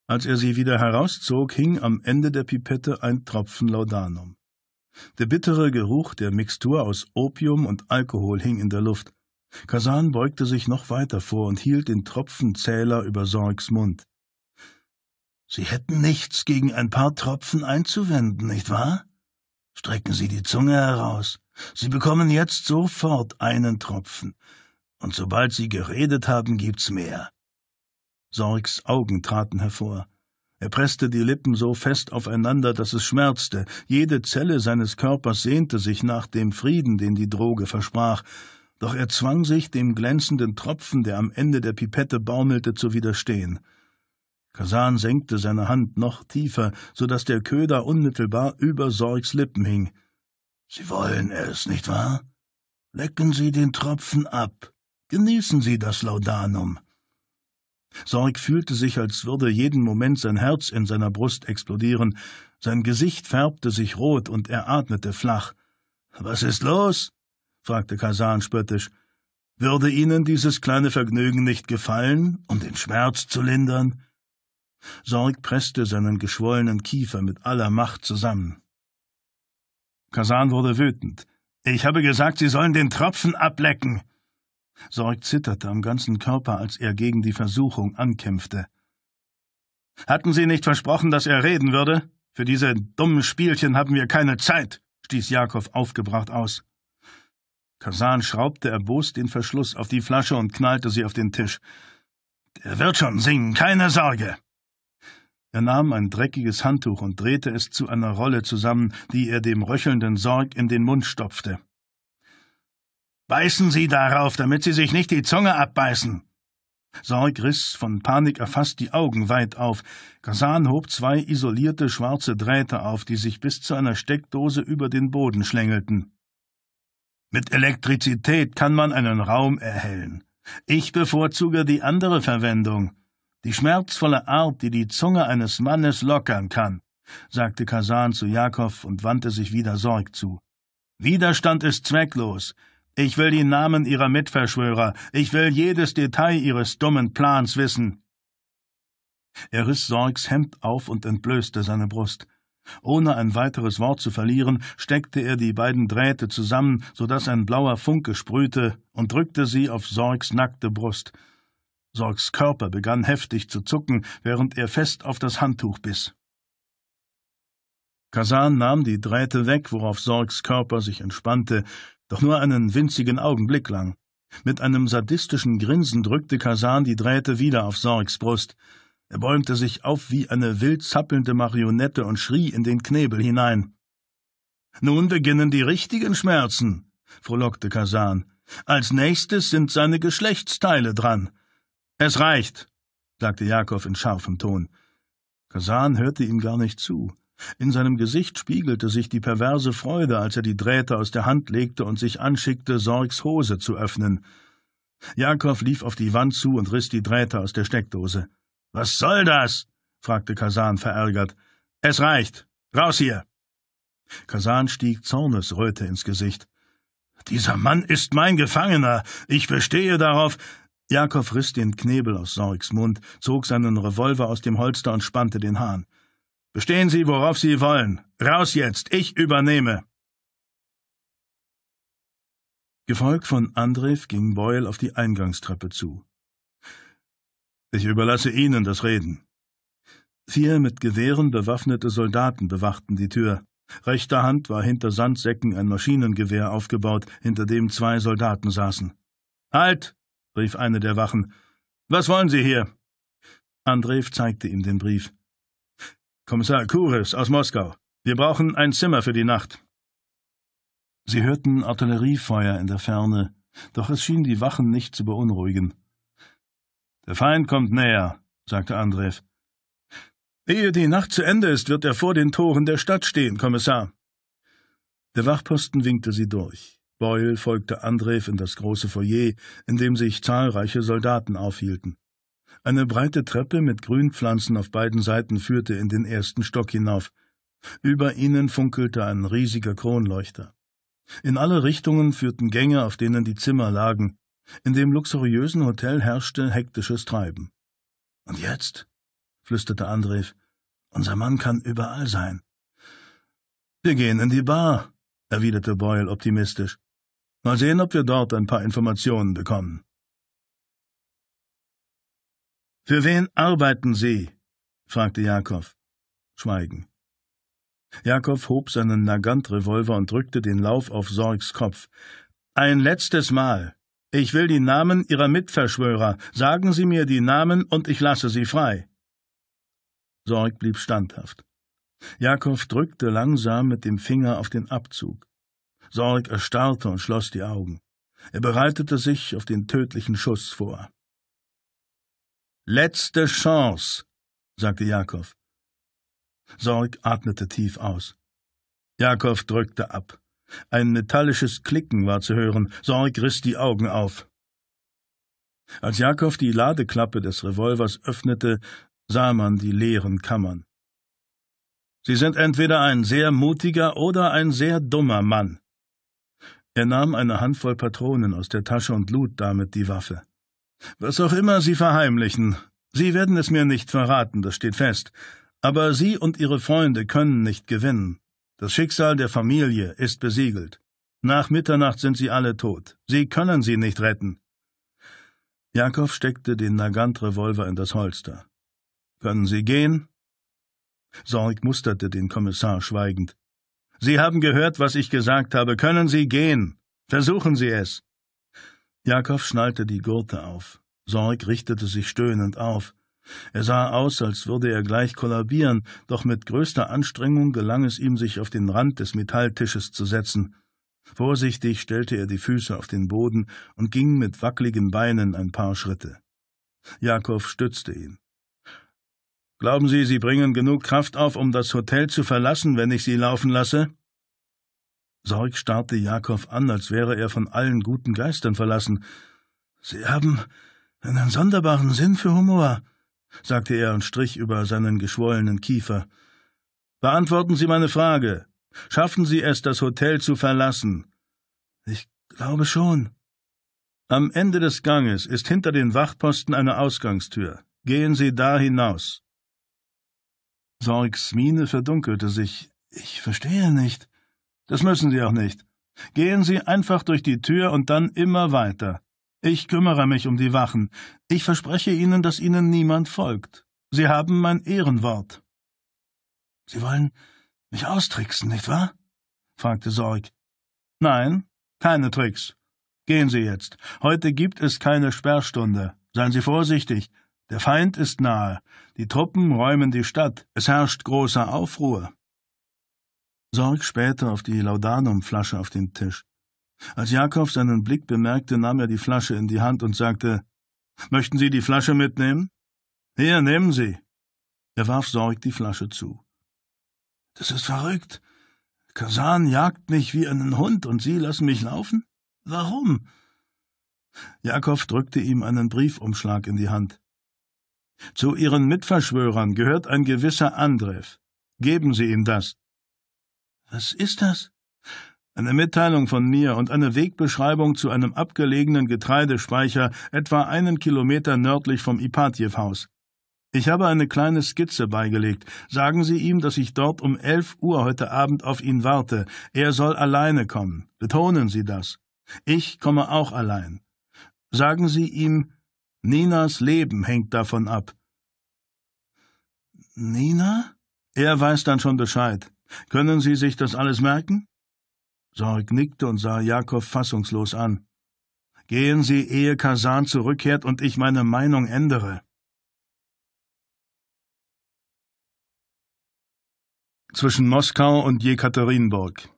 Als er sie wieder herauszog, hing am Ende der Pipette ein Tropfen Laudanum. Der bittere Geruch der Mixtur aus Opium und Alkohol hing in der Luft. Kasan beugte sich noch weiter vor und hielt den Tropfenzähler über Sorgs Mund. Sie hätten nichts gegen ein paar Tropfen einzuwenden, nicht wahr? Strecken Sie die Zunge heraus. Sie bekommen jetzt sofort einen Tropfen, und sobald Sie geredet haben, gibt's mehr. Sorgs Augen traten hervor. Er presste die Lippen so fest aufeinander, dass es schmerzte. Jede Zelle seines Körpers sehnte sich nach dem Frieden, den die Droge versprach. Doch er zwang sich, dem glänzenden Tropfen, der am Ende der Pipette baumelte, zu widerstehen. Kasan senkte seine Hand noch tiefer, so daß der Köder unmittelbar über Sorgs Lippen hing. Sie wollen es, nicht wahr? Lecken Sie den Tropfen ab, genießen Sie das Laudanum. Sorg fühlte sich, als würde jeden Moment sein Herz in seiner Brust explodieren, sein Gesicht färbte sich rot und er atmete flach. Was ist los? fragte Kasan spöttisch. Würde Ihnen dieses kleine Vergnügen nicht gefallen, um den Schmerz zu lindern? Sorg presste seinen geschwollenen Kiefer mit aller Macht zusammen. Kasan wurde wütend. Ich habe gesagt, Sie sollen den Tropfen ablecken. Sorg zitterte am ganzen Körper, als er gegen die Versuchung ankämpfte. Hatten Sie nicht versprochen, dass er reden würde? Für diese dummen Spielchen haben wir keine Zeit, stieß Jakob aufgebracht aus. Kasan schraubte erbost den Verschluss auf die Flasche und knallte sie auf den Tisch. Er wird schon singen, keine Sorge. Er nahm ein dreckiges Handtuch und drehte es zu einer Rolle zusammen, die er dem röchelnden Sorg in den Mund stopfte. Beißen Sie darauf, damit Sie sich nicht die Zunge abbeißen! Sorg riss, von Panik erfasst, die Augen weit auf. Kasan hob zwei isolierte schwarze Drähte auf, die sich bis zu einer Steckdose über den Boden schlängelten. Mit Elektrizität kann man einen Raum erhellen. Ich bevorzuge die andere Verwendung. Die schmerzvolle Art, die die Zunge eines Mannes lockern kann, sagte Kasan zu Jakow und wandte sich wieder Sorg zu. Widerstand ist zwecklos. Ich will die Namen ihrer Mitverschwörer, ich will jedes Detail ihres dummen Plans wissen. Er riss Sorgs Hemd auf und entblößte seine Brust. Ohne ein weiteres Wort zu verlieren, steckte er die beiden Drähte zusammen, so daß ein blauer Funke sprühte, und drückte sie auf Sorgs nackte Brust. Sorgs Körper begann heftig zu zucken, während er fest auf das Handtuch biss. Kasan nahm die Drähte weg, worauf Sorgs Körper sich entspannte, doch nur einen winzigen Augenblick lang. Mit einem sadistischen Grinsen drückte Kasan die Drähte wieder auf Sorgs Brust. Er bäumte sich auf wie eine wild zappelnde Marionette und schrie in den Knebel hinein. Nun beginnen die richtigen Schmerzen, frohlockte Kasan. Als nächstes sind seine Geschlechtsteile dran. Es reicht, sagte Jakob in scharfem Ton. Kasan hörte ihm gar nicht zu. In seinem Gesicht spiegelte sich die perverse Freude, als er die Drähte aus der Hand legte und sich anschickte, Sorgs Hose zu öffnen. Jakob lief auf die Wand zu und riss die Drähte aus der Steckdose. Was soll das? fragte Kasan verärgert. Es reicht. Raus hier. Kasan stieg Zornesröte ins Gesicht. Dieser Mann ist mein Gefangener. Ich bestehe darauf, Jakow riss den Knebel aus Sorgs Mund, zog seinen Revolver aus dem Holster und spannte den Hahn. Bestehen Sie, worauf Sie wollen. Raus jetzt, ich übernehme. Gefolgt von Andreev ging Boyle auf die Eingangstreppe zu. Ich überlasse Ihnen das Reden. Vier mit Gewehren bewaffnete Soldaten bewachten die Tür. Rechter Hand war hinter Sandsäcken ein Maschinengewehr aufgebaut, hinter dem zwei Soldaten saßen. Halt! rief eine der Wachen. Was wollen Sie hier? Andreev zeigte ihm den Brief. Kommissar Kures aus Moskau. Wir brauchen ein Zimmer für die Nacht. Sie hörten Artilleriefeuer in der Ferne, doch es schien die Wachen nicht zu beunruhigen. Der Feind kommt näher, sagte Andreev. Ehe die Nacht zu Ende ist, wird er vor den Toren der Stadt stehen, Kommissar. Der Wachposten winkte sie durch. Beul folgte Andreev in das große Foyer, in dem sich zahlreiche Soldaten aufhielten. Eine breite Treppe mit Grünpflanzen auf beiden Seiten führte in den ersten Stock hinauf. Über ihnen funkelte ein riesiger Kronleuchter. In alle Richtungen führten Gänge, auf denen die Zimmer lagen. In dem luxuriösen Hotel herrschte hektisches Treiben. Und jetzt? flüsterte Andreev. Unser Mann kann überall sein. Wir gehen in die Bar, erwiderte Boyle optimistisch. Mal sehen, ob wir dort ein paar Informationen bekommen. Für wen arbeiten Sie? fragte Jakob. Schweigen. Jakob hob seinen Nagant-Revolver und drückte den Lauf auf Sorgs Kopf. Ein letztes Mal. Ich will die Namen Ihrer Mitverschwörer. Sagen Sie mir die Namen und ich lasse Sie frei. Sorg blieb standhaft. Jakob drückte langsam mit dem Finger auf den Abzug. Sorg erstarrte und schloss die Augen. Er bereitete sich auf den tödlichen Schuss vor. Letzte Chance, sagte Jakob. Sorg atmete tief aus. Jakob drückte ab. Ein metallisches Klicken war zu hören. Sorg riss die Augen auf. Als Jakob die Ladeklappe des Revolvers öffnete, sah man die leeren Kammern. Sie sind entweder ein sehr mutiger oder ein sehr dummer Mann, er nahm eine Handvoll Patronen aus der Tasche und lud damit die Waffe. Was auch immer Sie verheimlichen, Sie werden es mir nicht verraten, das steht fest. Aber Sie und Ihre Freunde können nicht gewinnen. Das Schicksal der Familie ist besiegelt. Nach Mitternacht sind sie alle tot. Sie können sie nicht retten. Jakob steckte den Nagant-Revolver in das Holster. Können Sie gehen? Sorg musterte den Kommissar schweigend. Sie haben gehört, was ich gesagt habe. Können Sie gehen? Versuchen Sie es. Jakob schnallte die Gurte auf. Sorg richtete sich stöhnend auf. Er sah aus, als würde er gleich kollabieren, doch mit größter Anstrengung gelang es ihm, sich auf den Rand des Metalltisches zu setzen. Vorsichtig stellte er die Füße auf den Boden und ging mit wackligen Beinen ein paar Schritte. Jakob stützte ihn. Glauben Sie, Sie bringen genug Kraft auf, um das Hotel zu verlassen, wenn ich Sie laufen lasse? Sorg starrte Jakob an, als wäre er von allen guten Geistern verlassen. Sie haben einen sonderbaren Sinn für Humor, sagte er und strich über seinen geschwollenen Kiefer. Beantworten Sie meine Frage. Schaffen Sie es, das Hotel zu verlassen? Ich glaube schon. Am Ende des Ganges ist hinter den Wachposten eine Ausgangstür. Gehen Sie da hinaus. Sorgs Miene verdunkelte sich. Ich verstehe nicht. Das müssen Sie auch nicht. Gehen Sie einfach durch die Tür und dann immer weiter. Ich kümmere mich um die Wachen. Ich verspreche Ihnen, dass Ihnen niemand folgt. Sie haben mein Ehrenwort. Sie wollen mich austricksen, nicht wahr? fragte Sorg. Nein, keine Tricks. Gehen Sie jetzt. Heute gibt es keine Sperrstunde. Seien Sie vorsichtig. Der Feind ist nahe, die Truppen räumen die Stadt, es herrscht großer Aufruhr. Sorg spähte auf die Laudanumflasche auf den Tisch. Als Jakob seinen Blick bemerkte, nahm er die Flasche in die Hand und sagte, Möchten Sie die Flasche mitnehmen? Hier, nehmen Sie. Er warf Sorg die Flasche zu. Das ist verrückt. Kasan jagt mich wie einen Hund und Sie lassen mich laufen? Warum? Jakob drückte ihm einen Briefumschlag in die Hand. Zu Ihren Mitverschwörern gehört ein gewisser Andrev. Geben Sie ihm das. Was ist das? Eine Mitteilung von mir und eine Wegbeschreibung zu einem abgelegenen Getreidespeicher etwa einen Kilometer nördlich vom Ipatjew-Haus. Ich habe eine kleine Skizze beigelegt. Sagen Sie ihm, dass ich dort um elf Uhr heute Abend auf ihn warte. Er soll alleine kommen. Betonen Sie das. Ich komme auch allein. Sagen Sie ihm, Ninas Leben hängt davon ab. Nina? Er weiß dann schon Bescheid. Können Sie sich das alles merken? Sorg nickte und sah Jakob fassungslos an. Gehen Sie, ehe Kasan zurückkehrt und ich meine Meinung ändere. Zwischen Moskau und Jekaterinburg.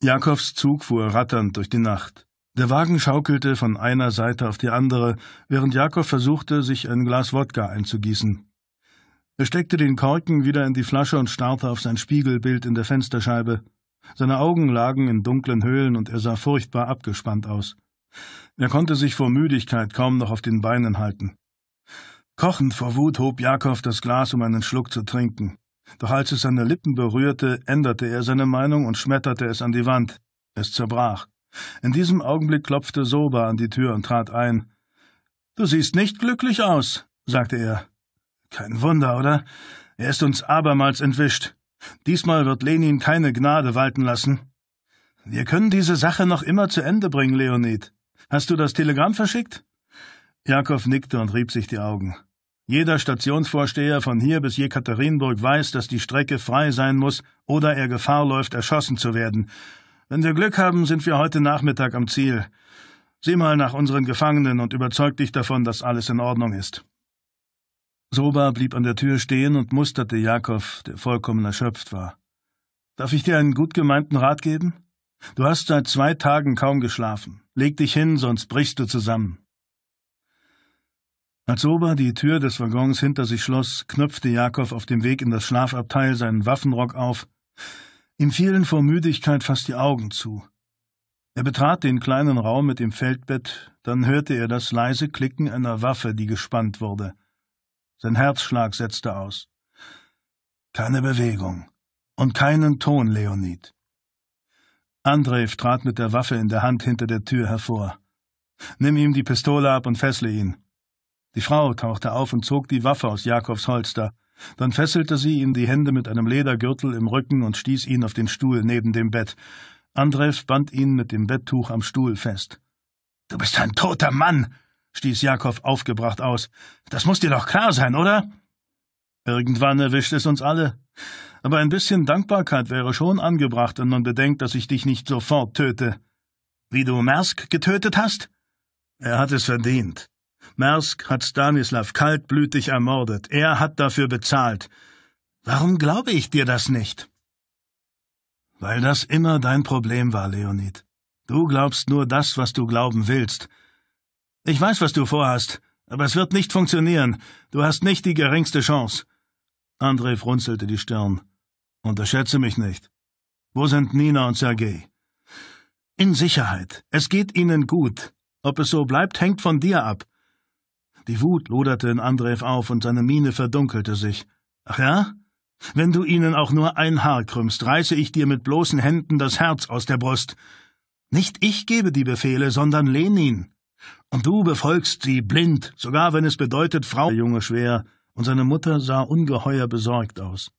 Jakobs Zug fuhr ratternd durch die Nacht. Der Wagen schaukelte von einer Seite auf die andere, während Jakob versuchte, sich ein Glas Wodka einzugießen. Er steckte den Korken wieder in die Flasche und starrte auf sein Spiegelbild in der Fensterscheibe. Seine Augen lagen in dunklen Höhlen und er sah furchtbar abgespannt aus. Er konnte sich vor Müdigkeit kaum noch auf den Beinen halten. Kochend vor Wut hob Jakob das Glas, um einen Schluck zu trinken. Doch als es seine Lippen berührte, änderte er seine Meinung und schmetterte es an die Wand. Es zerbrach. In diesem Augenblick klopfte Soba an die Tür und trat ein. Du siehst nicht glücklich aus, sagte er. Kein Wunder, oder? Er ist uns abermals entwischt. Diesmal wird Lenin keine Gnade walten lassen. Wir können diese Sache noch immer zu Ende bringen, Leonid. Hast du das Telegramm verschickt? Jakow nickte und rieb sich die Augen. Jeder Stationsvorsteher von hier bis Jekaterinburg weiß, dass die Strecke frei sein muss oder er Gefahr läuft, erschossen zu werden. Wenn wir Glück haben, sind wir heute Nachmittag am Ziel. Sieh mal nach unseren Gefangenen und überzeug dich davon, dass alles in Ordnung ist. Soba blieb an der Tür stehen und musterte Jakob, der vollkommen erschöpft war. Darf ich dir einen gut gemeinten Rat geben? Du hast seit zwei Tagen kaum geschlafen. Leg dich hin, sonst brichst du zusammen. Als Soba die Tür des Waggons hinter sich schloss, knöpfte Jakow auf dem Weg in das Schlafabteil seinen Waffenrock auf, Ihm fielen vor Müdigkeit fast die Augen zu. Er betrat den kleinen Raum mit dem Feldbett, dann hörte er das leise Klicken einer Waffe, die gespannt wurde. Sein Herzschlag setzte aus. Keine Bewegung und keinen Ton, Leonid. Andrej trat mit der Waffe in der Hand hinter der Tür hervor. Nimm ihm die Pistole ab und fessle ihn. Die Frau tauchte auf und zog die Waffe aus Jakows Holster. Dann fesselte sie ihm die Hände mit einem Ledergürtel im Rücken und stieß ihn auf den Stuhl neben dem Bett. Andreev band ihn mit dem Betttuch am Stuhl fest. Du bist ein toter Mann, stieß Jakow aufgebracht aus. Das muss dir doch klar sein, oder? Irgendwann erwischt es uns alle. Aber ein bisschen Dankbarkeit wäre schon angebracht, wenn man bedenkt, dass ich dich nicht sofort töte. Wie du Mersk getötet hast? Er hat es verdient. Mersk hat Stanislav kaltblütig ermordet. Er hat dafür bezahlt. Warum glaube ich dir das nicht? Weil das immer dein Problem war, Leonid. Du glaubst nur das, was du glauben willst. Ich weiß, was du vorhast, aber es wird nicht funktionieren. Du hast nicht die geringste Chance. Andrej frunzelte die Stirn. Unterschätze mich nicht. Wo sind Nina und Sergei? In Sicherheit. Es geht ihnen gut. Ob es so bleibt, hängt von dir ab. Die Wut loderte in Andreev auf und seine Miene verdunkelte sich. Ach ja? Wenn du ihnen auch nur ein Haar krümmst, reiße ich dir mit bloßen Händen das Herz aus der Brust. Nicht ich gebe die Befehle, sondern Lenin. Und du befolgst sie blind, sogar wenn es bedeutet, Frau. Der Junge schwer, und seine Mutter sah ungeheuer besorgt aus.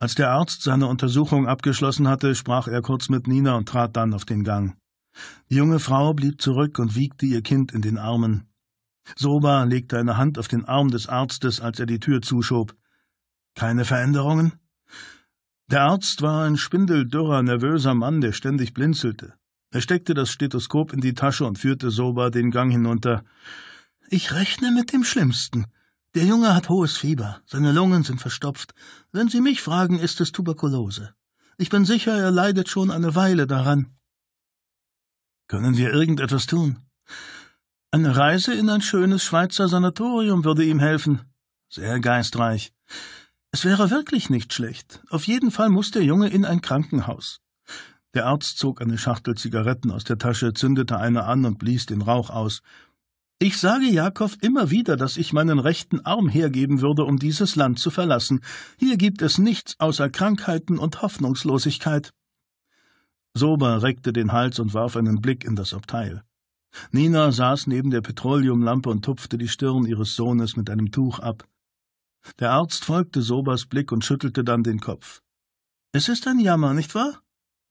Als der Arzt seine Untersuchung abgeschlossen hatte, sprach er kurz mit Nina und trat dann auf den Gang. Die junge Frau blieb zurück und wiegte ihr Kind in den Armen. Soba legte eine Hand auf den Arm des Arztes, als er die Tür zuschob. Keine Veränderungen? Der Arzt war ein spindeldürrer, nervöser Mann, der ständig blinzelte. Er steckte das Stethoskop in die Tasche und führte Soba den Gang hinunter. Ich rechne mit dem Schlimmsten. Der Junge hat hohes Fieber, seine Lungen sind verstopft. Wenn Sie mich fragen, ist es Tuberkulose. Ich bin sicher, er leidet schon eine Weile daran. Können wir irgendetwas tun? Eine Reise in ein schönes Schweizer Sanatorium würde ihm helfen. Sehr geistreich. Es wäre wirklich nicht schlecht. Auf jeden Fall muss der Junge in ein Krankenhaus. Der Arzt zog eine Schachtel Zigaretten aus der Tasche, zündete eine an und blies den Rauch aus. Ich sage Jakob immer wieder, dass ich meinen rechten Arm hergeben würde, um dieses Land zu verlassen. Hier gibt es nichts außer Krankheiten und Hoffnungslosigkeit. Sober reckte den Hals und warf einen Blick in das Abteil. Nina saß neben der Petroleumlampe und tupfte die Stirn ihres Sohnes mit einem Tuch ab. Der Arzt folgte Sobas Blick und schüttelte dann den Kopf. Es ist ein Jammer, nicht wahr?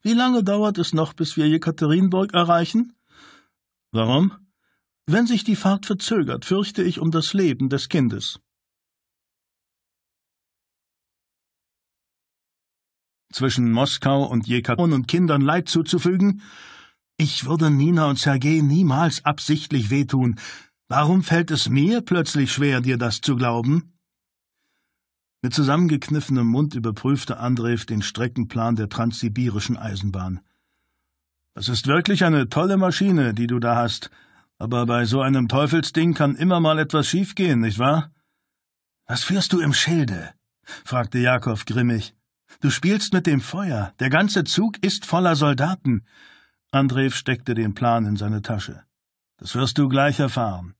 Wie lange dauert es noch, bis wir Jekaterinburg erreichen? Warum? Wenn sich die Fahrt verzögert, fürchte ich um das Leben des Kindes. Zwischen Moskau und Jekaterinburg und Kindern Leid zuzufügen, ich würde Nina und Sergei niemals absichtlich wehtun. Warum fällt es mir plötzlich schwer, dir das zu glauben? Mit zusammengekniffenem Mund überprüfte Andreev den Streckenplan der transsibirischen Eisenbahn. Das ist wirklich eine tolle Maschine, die du da hast, aber bei so einem Teufelsding kann immer mal etwas schiefgehen, nicht wahr? Was führst du im Schilde? fragte Jakow grimmig. Du spielst mit dem Feuer, der ganze Zug ist voller Soldaten. Andreev steckte den Plan in seine Tasche. Das wirst du gleich erfahren.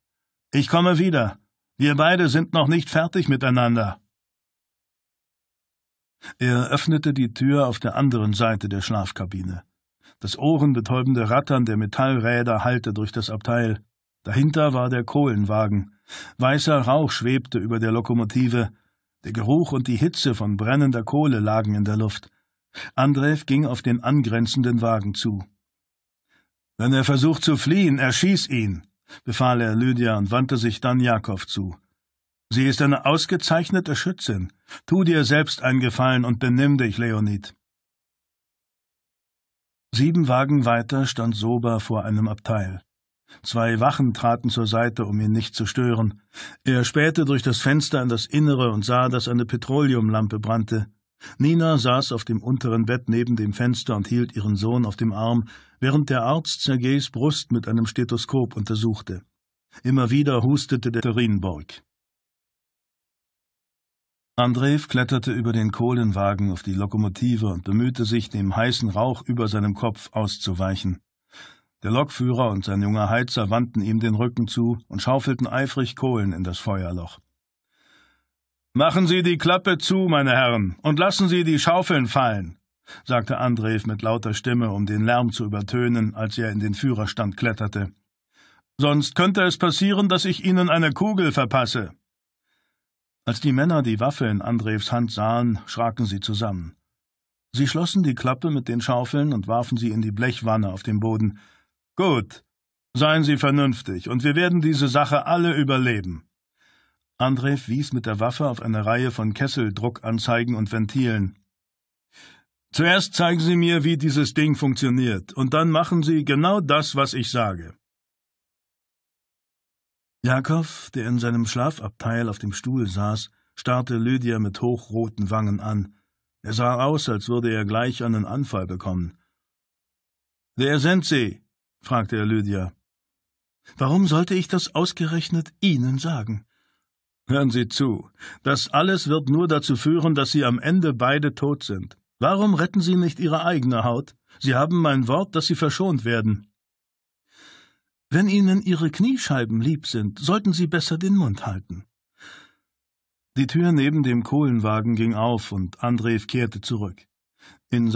Ich komme wieder. Wir beide sind noch nicht fertig miteinander. Er öffnete die Tür auf der anderen Seite der Schlafkabine. Das ohrenbetäubende Rattern der Metallräder hallte durch das Abteil. Dahinter war der Kohlenwagen. Weißer Rauch schwebte über der Lokomotive. Der Geruch und die Hitze von brennender Kohle lagen in der Luft. Andreev ging auf den angrenzenden Wagen zu. Wenn er versucht zu fliehen, erschieß ihn, befahl er Lydia und wandte sich dann Jakob zu. Sie ist eine ausgezeichnete Schützin. Tu dir selbst einen Gefallen und benimm dich, Leonid. Sieben Wagen weiter stand Soba vor einem Abteil. Zwei Wachen traten zur Seite, um ihn nicht zu stören. Er spähte durch das Fenster in das Innere und sah, dass eine Petroleumlampe brannte. Nina saß auf dem unteren Bett neben dem Fenster und hielt ihren Sohn auf dem Arm, während der Arzt Sergejs Brust mit einem Stethoskop untersuchte. Immer wieder hustete der Terinborg. Andrej kletterte über den Kohlenwagen auf die Lokomotive und bemühte sich, dem heißen Rauch über seinem Kopf auszuweichen. Der Lokführer und sein junger Heizer wandten ihm den Rücken zu und schaufelten eifrig Kohlen in das Feuerloch. Machen Sie die Klappe zu, meine Herren, und lassen Sie die Schaufeln fallen, sagte Andreev mit lauter Stimme, um den Lärm zu übertönen, als er in den Führerstand kletterte. Sonst könnte es passieren, dass ich Ihnen eine Kugel verpasse. Als die Männer die Waffe in Andreevs Hand sahen, schraken sie zusammen. Sie schlossen die Klappe mit den Schaufeln und warfen sie in die Blechwanne auf dem Boden. Gut, seien Sie vernünftig, und wir werden diese Sache alle überleben. Andreev wies mit der Waffe auf eine Reihe von Kesseldruckanzeigen und Ventilen. Zuerst zeigen Sie mir, wie dieses Ding funktioniert, und dann machen Sie genau das, was ich sage. Jakow, der in seinem Schlafabteil auf dem Stuhl saß, starrte Lydia mit hochroten Wangen an. Er sah aus, als würde er gleich einen Anfall bekommen. Wer sind Sie? fragte er Lydia. Warum sollte ich das ausgerechnet Ihnen sagen? Hören Sie zu, das alles wird nur dazu führen, dass Sie am Ende beide tot sind. Warum retten Sie nicht Ihre eigene Haut? Sie haben mein Wort, dass Sie verschont werden. Wenn Ihnen Ihre Kniescheiben lieb sind, sollten Sie besser den Mund halten. Die Tür neben dem Kohlenwagen ging auf und Andrej kehrte zurück. In